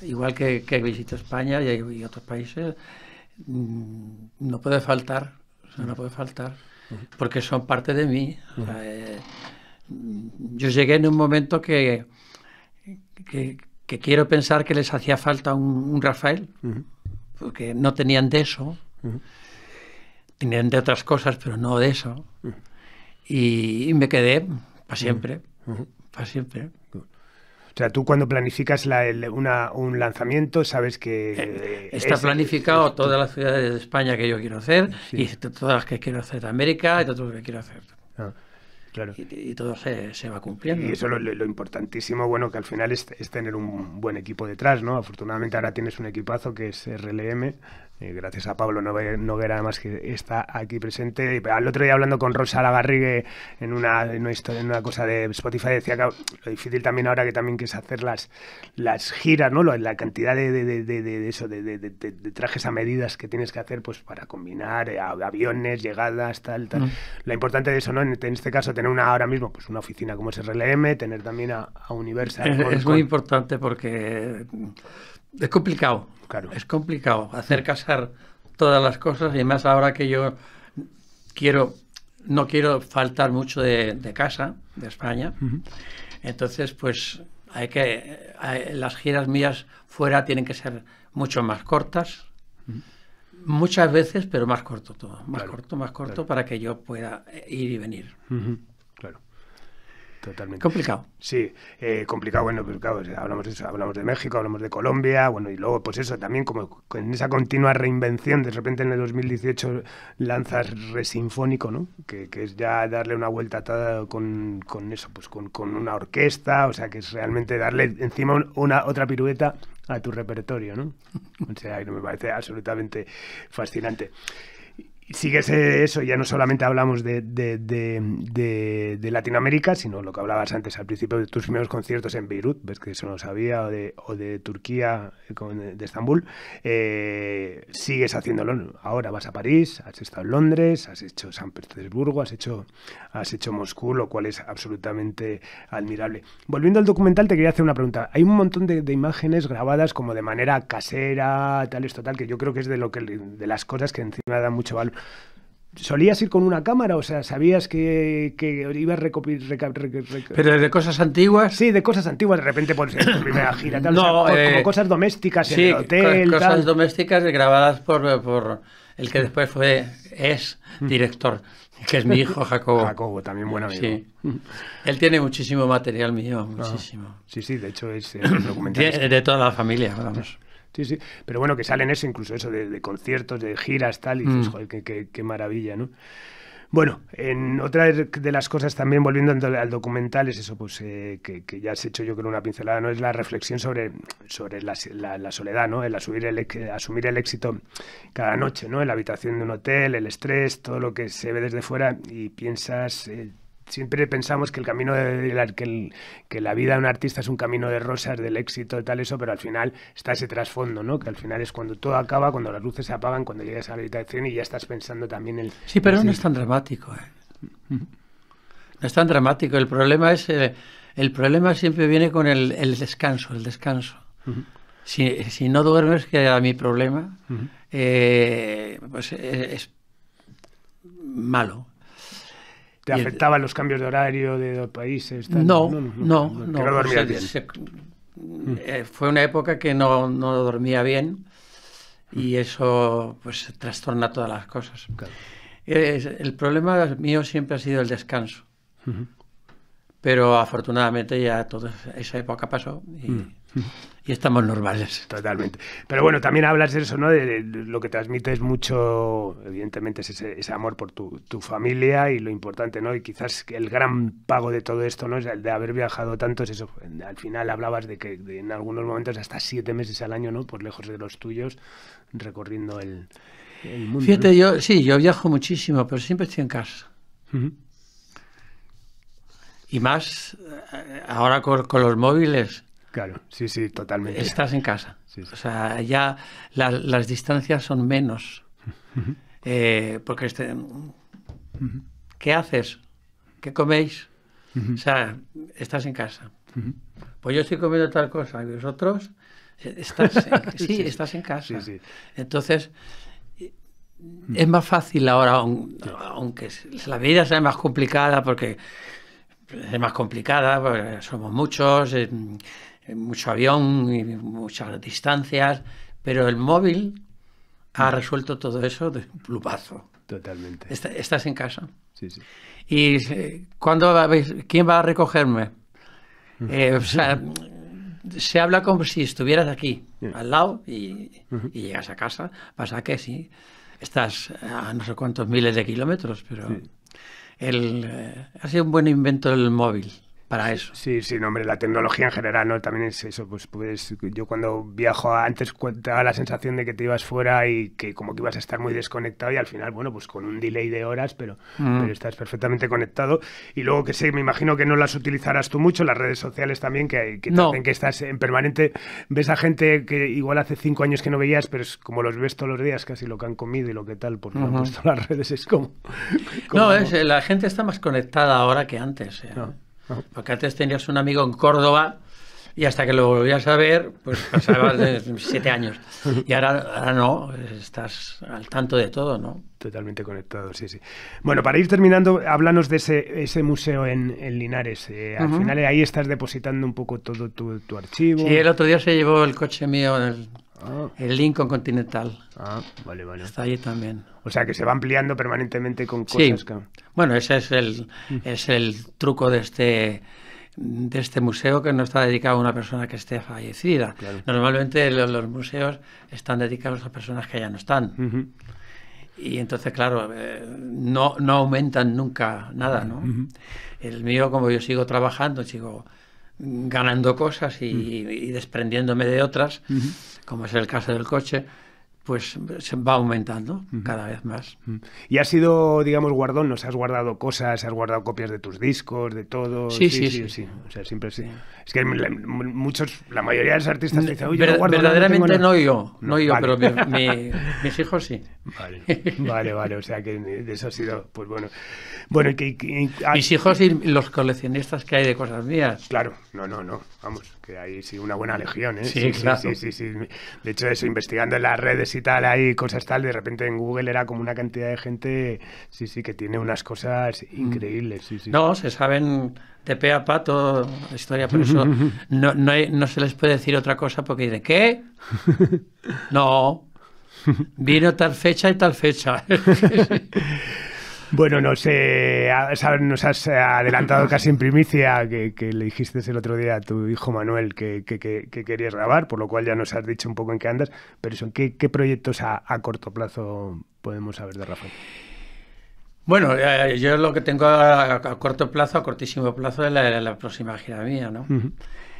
igual que, que visito España y, otros países, mm, no puede faltar, no puede faltar, porque son parte de mí. Eh, yo llegué en un momento que, que, quiero pensar que les hacía falta un, Rafael, porque no tenían de eso, tenían de otras cosas, pero no de eso. y, me quedé para siempre, para siempre. O sea, tú cuando planificas un lanzamiento sabes que... Eh, eh, está planificado todas las ciudades de España que yo quiero hacer y todas las que quiero hacer de América y todo lo que quiero hacer. Ah, claro. Y, todo se, se, va cumpliendo. Y eso lo, lo, importantísimo, bueno, que al final es, tener un buen equipo detrás, ¿no? Afortunadamente ahora tienes un equipazo que es RLM, gracias a Pablo Noguera, además que está aquí presente. Al otro día hablando con Rosa Lagarrigue en una, en una, en una cosa de Spotify, decía que lo difícil también ahora que también que es hacer las, las giras, ¿no? La cantidad de, eso, de, trajes a medidas que tienes que hacer pues para combinar eh, aviones, llegadas, tal, tal. Mm. Lo importante de eso, ¿no? En, este caso, tener una ahora mismo pues una oficina como es RLM, tener también a, Universal. Es, muy importante porque es complicado. Es complicado hacer casar todas las cosas y más ahora que yo quiero, no quiero faltar mucho de, casa, de España. Entonces, pues hay que, las giras mías fuera tienen que ser mucho más cortas. Muchas veces, pero más corto todo, más corto, más corto para que yo pueda eh, ir y venir. Totalmente. Complicado. Sí, eh, complicado, bueno, pues claro, hablamos de eso, hablamos de México, hablamos de Colombia, bueno, y luego pues eso, también como en esa continua reinvención, de repente en el 2018 lanzas Resinfónico, ¿no? Que, es ya darle una vuelta atada con, con eso, pues con, una orquesta, o sea, que es realmente darle encima una otra pirueta a tu repertorio, ¿no? O sea, me parece absolutamente fascinante sigues eso, ya no solamente hablamos de, Latinoamérica, sino lo que hablabas antes al principio de tus primeros conciertos en Beirut, ves que eso no sabía, o de, Turquía, eh, de Estambul, eh, sigues haciéndolo. Ahora vas a París, has estado en Londres, has hecho San Petersburgo, has hecho, has hecho Moscú, lo cual es absolutamente admirable. Volviendo al documental, te quería hacer una pregunta. Hay un montón de, imágenes grabadas como de manera casera, tal, esto, tal, que yo creo que es de, lo que, de las cosas que encima da mucho valor. ¿Solías ir con una cámara? O sea, ¿sabías que, ibas a recopilar... ¿Pero de cosas antiguas? Sí, de cosas antiguas. De repente, por pues, primera gira, tal. No, como eh, cosas domésticas sí, en cosas domésticas grabadas por, el que después fue, es mm. director, que es mi hijo Jacobo. Jacobo, también buen amigo. Sí. Él tiene muchísimo material mío, ah, muchísimo. sí, sí, de hecho es documental. de, toda la familia, vamos. Sí, sí. Pero bueno, que salen eso, incluso eso de, conciertos, de giras, tal, y dices, mm. joder, qué, maravilla, ¿no? Bueno, en otra de las cosas también, volviendo al documental, es eso pues, eh, que, ya has hecho yo creo una pincelada, ¿no? Es la reflexión sobre, sobre la, soledad, ¿no? El asumir el, éxito cada noche, ¿no? En la habitación de un hotel, el estrés, todo lo que se ve desde fuera y piensas eh, siempre pensamos que el camino de la, que, la vida de un artista es un camino de rosas, del éxito, y tal eso, pero al final está ese trasfondo, ¿no? Que al final es cuando todo acaba, cuando las luces se apagan, cuando llegas a la habitación y ya estás pensando también en... Sí, pero no es tan dramático, ¿eh? No es tan dramático. El problema es... Eh, el problema siempre viene con el, descanso, el descanso. si, si, no duermes, que era mi problema, eh, pues es malo. ¿Te afectaban los cambios de horario de los países? No, no, no. no, no, eh, fue una época que no, dormía bien y eso pues trastorna todas las cosas. el problema mío siempre ha sido el descanso. Pero afortunadamente ya toda esa época pasó y... Mm. Y estamos normales. Totalmente. Pero bueno, también hablas de eso, ¿no? De, lo que transmites mucho, evidentemente, es ese, amor por tu, familia y lo importante, ¿no? Y quizás el gran pago de todo esto, ¿no? Es el de haber viajado tanto, es eso. Al final hablabas de que en algunos momentos hasta siete meses al año, ¿no? Por lejos de los tuyos, recorriendo el, el mundo. yo, sí, yo viajo muchísimo, pero siempre estoy en casa. Y más eh, ahora con los móviles Claro, sí, sí, totalmente. Estás en casa. O sea, ya las distancias son menos. Eh, porque este, ¿qué haces? ¿Qué coméis? O sea, estás en casa. Pues yo estoy comiendo tal cosa y vosotros eh, estás en, sí, estás en casa. Entonces, eh, es más fácil ahora, aunque la vida sea más complicada porque es más complicada, porque somos muchos, mucho avión y muchas distancias, pero el móvil ha resuelto todo eso de un plupazo. Totalmente. estás en casa. Sí, sí. ¿Y eh, cuándo quién va a recogerme? Eh, se habla como si estuvieras aquí, al lado, y, llegas a casa. Pasa que sí, estás a no sé cuántos miles de kilómetros, pero eh, ha sido un buen invento el móvil eso. Sí, sí, hombre, la tecnología en general, ¿no? También es eso, pues, yo cuando viajo antes daba la sensación de que te ibas fuera y que como que ibas a estar muy desconectado y al final, bueno, pues con un delay de horas, pero, mm. estás perfectamente conectado. Y luego que sé, me imagino que no las utilizarás tú mucho, las redes sociales también, que, que, que estás en permanente, ves a gente que igual hace cinco años que no veías, pero es como los ves todos los días, casi lo que han comido y lo que tal, por no han puesto las redes, es como... No, es, la gente está más conectada ahora que antes. ¿eh? No. Porque antes tenías un amigo en Córdoba y hasta que lo volvías a ver, pues pasabas de siete años. Y ahora, ahora, no, estás al tanto de todo, ¿no? Totalmente conectado, sí, sí. Bueno, para ir terminando, háblanos de ese, ese museo en, Linares. Eh, al final eh, ahí estás depositando un poco todo tu, archivo. Sí, el otro día se llevó el coche mío, el Ah. El Lincoln Continental. Ah, vale, vale. Está allí también. O sea que se va ampliando permanentemente con cosas. Bueno, ese es el, es el truco de este de este museo que no está dedicado a una persona que esté fallecida. Normalmente los, museos están dedicados a personas que ya no están. Y entonces, claro, eh, no, no aumentan nunca nada, ¿no? El mío, como yo sigo trabajando, sigo ganando cosas y, desprendiéndome de otras, como es el caso del coche, pues se va aumentando cada vez más. Y has sido, digamos, guardón, nos has guardado cosas, has guardado copias de tus discos, de todo. Sí, sí, sí. O sea, siempre sí. Es que muchos, la mayoría de los artistas dicen, oye, Verdaderamente no, yo, no, yo, pero mis hijos sí. Vale, vale, vale, o sea que eso ha sido, pues bueno. Bueno, Mis hijos y los coleccionistas que hay de cosas mías. Claro, no, no, no, vamos, que hay sí una buena legión, ¿eh? Sí, sí, sí, sí. De hecho, eso, investigando en las redes y tal, hay cosas tal, de repente en Google era como una cantidad de gente, sí, sí, que tiene unas cosas mm. increíbles. No, se saben de pe a pa toda la historia, por eso no, se les puede decir otra cosa porque de ¿qué? No, vino tal fecha y tal fecha. Bueno, nos, nos has adelantado casi en primicia que, le dijiste el otro día a tu hijo Manuel que, querías grabar, por lo cual ya nos has dicho un poco en qué andas, pero son ¿qué, proyectos a, corto plazo podemos saber de Rafael? Bueno, eh, yo lo que tengo a, corto plazo, a cortísimo plazo, es la, próxima gira mía, ¿no?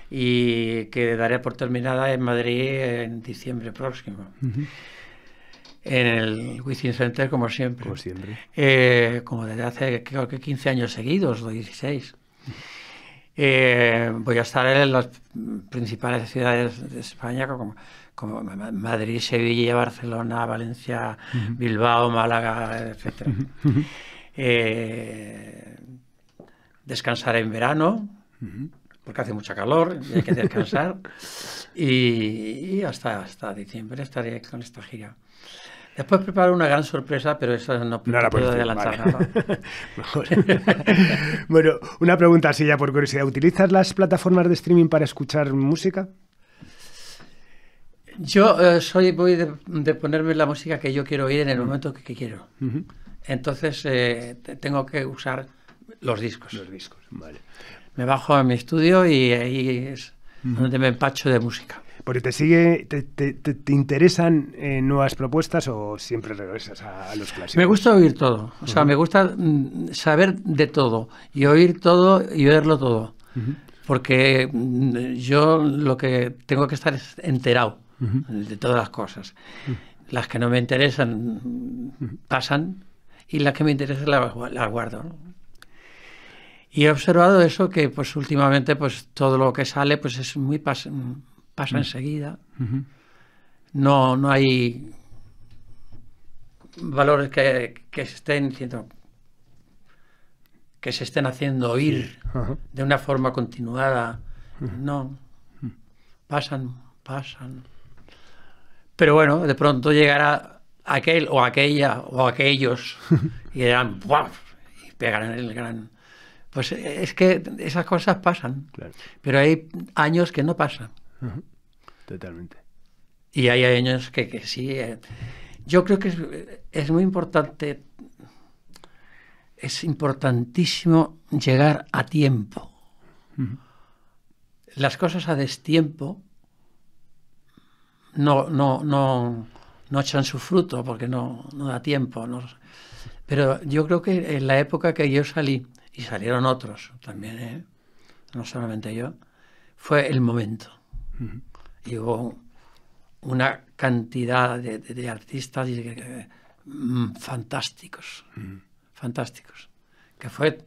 Y que daré por terminada en Madrid en diciembre próximo en el Wisin Center, como siempre. Como eh, como desde hace creo que 15 años seguidos, o 16. Eh, voy a estar en las principales ciudades de España, como, Madrid, Sevilla, Barcelona, Valencia, Bilbao, Málaga, etc. Eh, descansaré en verano. porque hace mucho calor y hay que descansar. y, hasta, hasta diciembre estaré con esta gira. Después preparo una gran sorpresa, pero eso no, puedo adelantar. bueno, una pregunta así ya por curiosidad. ¿Utilizas las plataformas de streaming para escuchar música? Yo eh, soy voy de, ponerme la música que yo quiero oír en el momento que, quiero. Entonces eh, tengo que usar los discos. Los discos, vale. Me bajo a mi estudio y ahí es donde me empacho de música. Porque te sigue, te, interesan eh, nuevas propuestas o siempre regresas a, los clásicos. Me gusta oír todo, o sea, me gusta mm, saber de todo y oír todo y verlo todo. Porque mm, yo lo que tengo que estar es enterado de todas las cosas. Las que no me interesan mm, pasan y las que me interesan las, guardo. Y he observado eso que pues últimamente pues todo lo que sale pues es muy pas pasa mm. enseguida. No, no hay valores que, que estén siendo, que se estén haciendo oír de una forma continuada. No. Pasan, pasan. Pero bueno, de pronto llegará aquel o aquella o aquellos y dirán y pegarán el gran. Pues eh, es que esas cosas pasan. Pero hay años que no pasan. Totalmente. Y hay años que, que sí. Eh, yo creo que es, muy importante, es importantísimo llegar a tiempo. Las cosas a destiempo no, no, echan su fruto porque no, da tiempo. Pero yo creo que en la época que yo salí, y salieron otros también, ¿eh? no solamente yo, fue el momento y hubo una cantidad de, artistas mm, fantásticos, fantásticos, que fue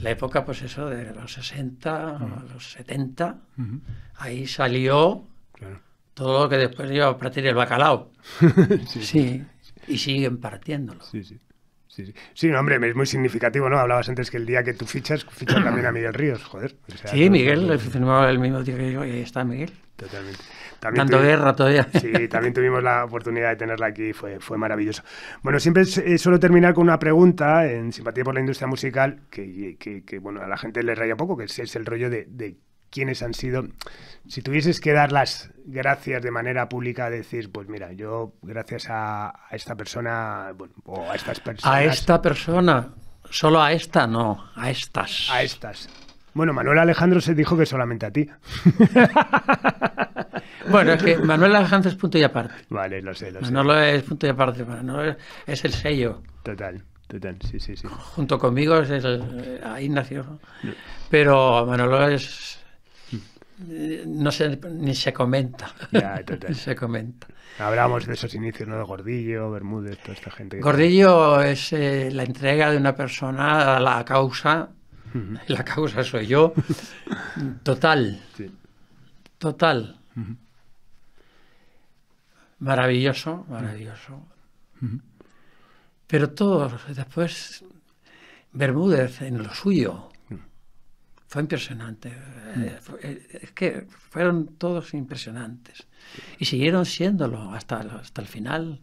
la época, pues eso, de los 60, los 70, ahí salió todo lo que después iba a partir el bacalao. sí. y siguen partiéndolo. Sí, sí. Sí, sí. hombre, es muy significativo, ¿no? Hablabas antes que el día que tú fichas, fichas también a Miguel Ríos, joder. sí, Miguel, el mismo día que yo, y ahí está Miguel. Totalmente. También Tanto guerra todavía. Sí, también tuvimos la oportunidad de tenerla aquí, fue, fue maravilloso. Bueno, siempre eh, suelo terminar con una pregunta en simpatía por la industria musical, que, bueno, a la gente le raya poco, que es, el rollo de, quienes quiénes han sido. Si tuvieses que dar las gracias de manera pública, decir, pues mira, yo gracias a, esta persona o a estas personas. A esta persona, solo a esta, no, a estas. A estas. Bueno, Manuel Alejandro se dijo que solamente a ti. bueno, es que Manuel Alejandro es punto y aparte. Vale, lo sé, lo es punto y aparte, Manolo es el sello. Total, total, sí, sí, sí. Junto conmigo es el, eh, ahí nació. Pero Manolo es no sé, ni se comenta. Ya, total. se comenta. Hablamos de esos inicios, ¿no? De Gordillo, Bermúdez, toda esta gente. Gordillo es eh, la entrega de una persona a la causa La causa soy yo. Total. Total. Maravilloso, maravilloso. Pero todos, después, Bermúdez en lo suyo. Fue impresionante. Eh, eh, es que fueron todos impresionantes. Y siguieron siéndolo hasta, hasta el final.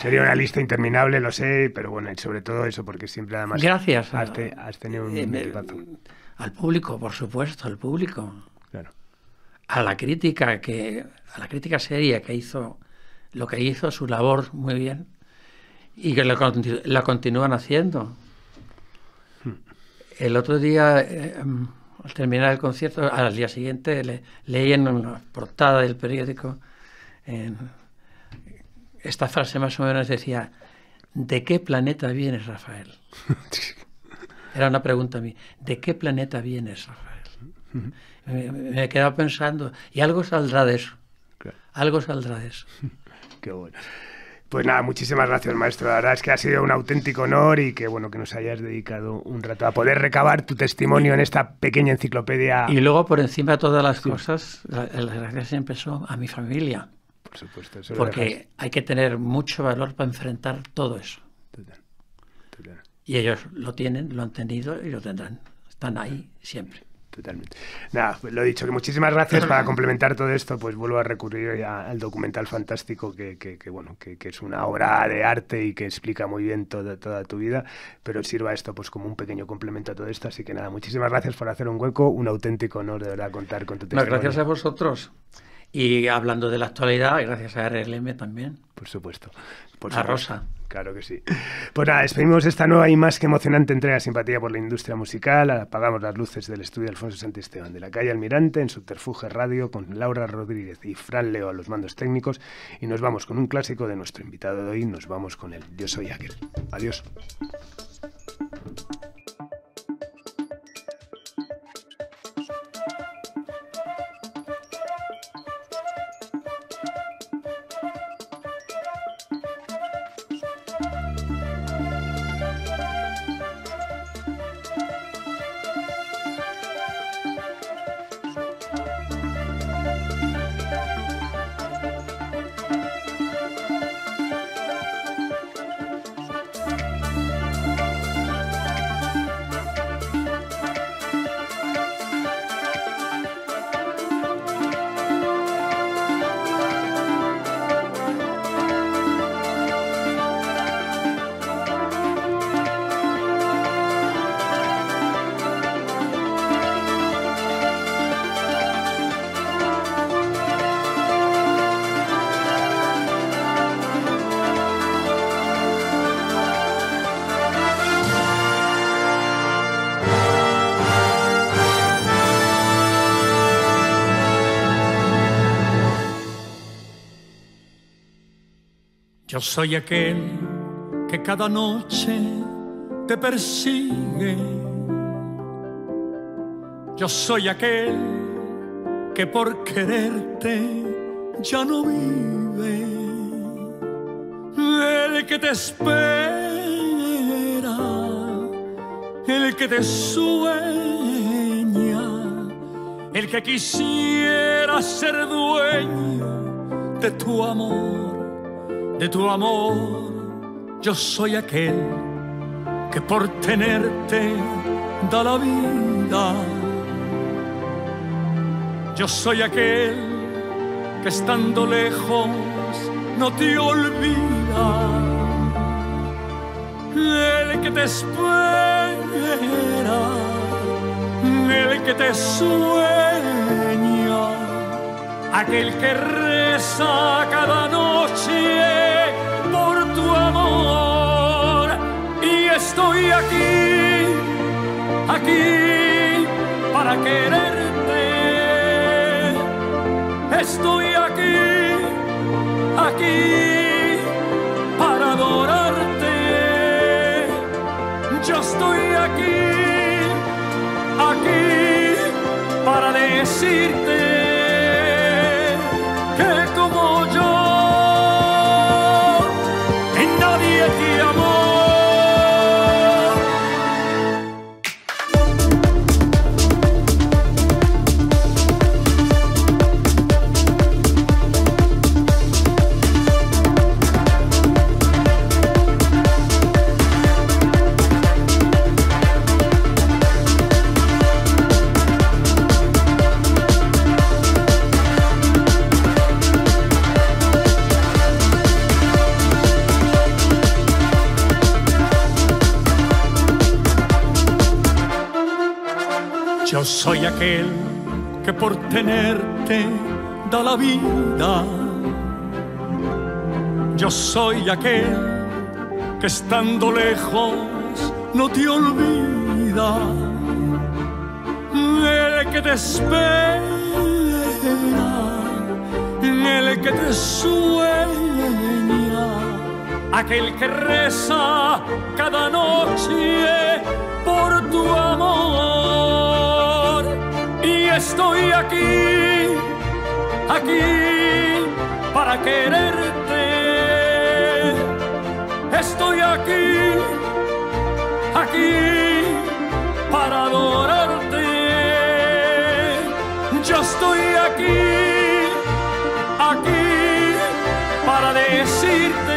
Sería una lista interminable, lo sé, pero bueno, sobre todo eso, porque siempre además. Gracias. Has, tenido un eh, Al público, por supuesto, al público. Claro. A la crítica que. A la crítica seria que hizo lo que hizo, su labor muy bien. Y que la, continúan haciendo. Hmm. El otro día, eh, al terminar el concierto, al día siguiente le, leí en una portada del periódico. En, esta frase más o menos decía, ¿de qué planeta vienes, Rafael? Era una pregunta a mí, ¿de qué planeta vienes, Rafael? Me, quedado pensando, y algo saldrá de eso. Algo saldrá de eso. Qué bueno. Pues nada, muchísimas gracias, maestro. La verdad es que ha sido un auténtico honor y que bueno que nos hayas dedicado un rato a poder recabar tu testimonio en esta pequeña enciclopedia. Y luego, por encima de todas las cosas, las gracias empezó a mi familia. Porque hay que tener mucho valor para enfrentar todo eso. Y ellos lo tienen, lo han tenido y lo tendrán. Están ahí siempre totalmente. Nada, pues lo dicho, que muchísimas gracias. Para complementar todo esto, pues vuelvo a recurrir al documental fantástico que, que, bueno, que, es una obra de arte y que explica muy bien toda, toda tu vida, pero sirva esto pues como un pequeño complemento a todo esto. Así que nada, muchísimas gracias por hacer un hueco, un auténtico honor de verdad contar con tu testimonio. gracias a vosotros. Y hablando de la actualidad, gracias a RLM también. Por supuesto. Por la Rosa. Claro que sí. Pues nada, despedimos esta nueva y más que emocionante entrega de simpatía por la industria musical. Apagamos las luces del estudio Alfonso Santisteban de la calle Almirante en Subterfuge Radio con Laura Rodríguez y Fran Leo a los mandos técnicos. Y nos vamos con un clásico de nuestro invitado de hoy. Nos vamos con el Yo soy aquel. Adiós. Yo soy aquel que cada noche te persigue. Yo soy aquel que por quererte ya no vive. El que te espera, el que te sueña, el que quisiera ser dueño de tu amor de tu amor. Yo soy aquel que por tenerte da la vida. Yo soy aquel que estando lejos no te olvida. El que te espera, el que te sueña, aquel que reza cada noche estoy aquí, aquí para quererte. Estoy aquí, aquí para adorarte. Yo estoy aquí, aquí para decirte. Yo soy aquel que por tenerte da la vida. Yo soy aquel que estando lejos no te olvida. El que te espera, el que te sueña, aquel que reza cada noche por tu amor estoy aquí, aquí para quererte. Estoy aquí, aquí para adorarte. Yo estoy aquí, aquí para decirte.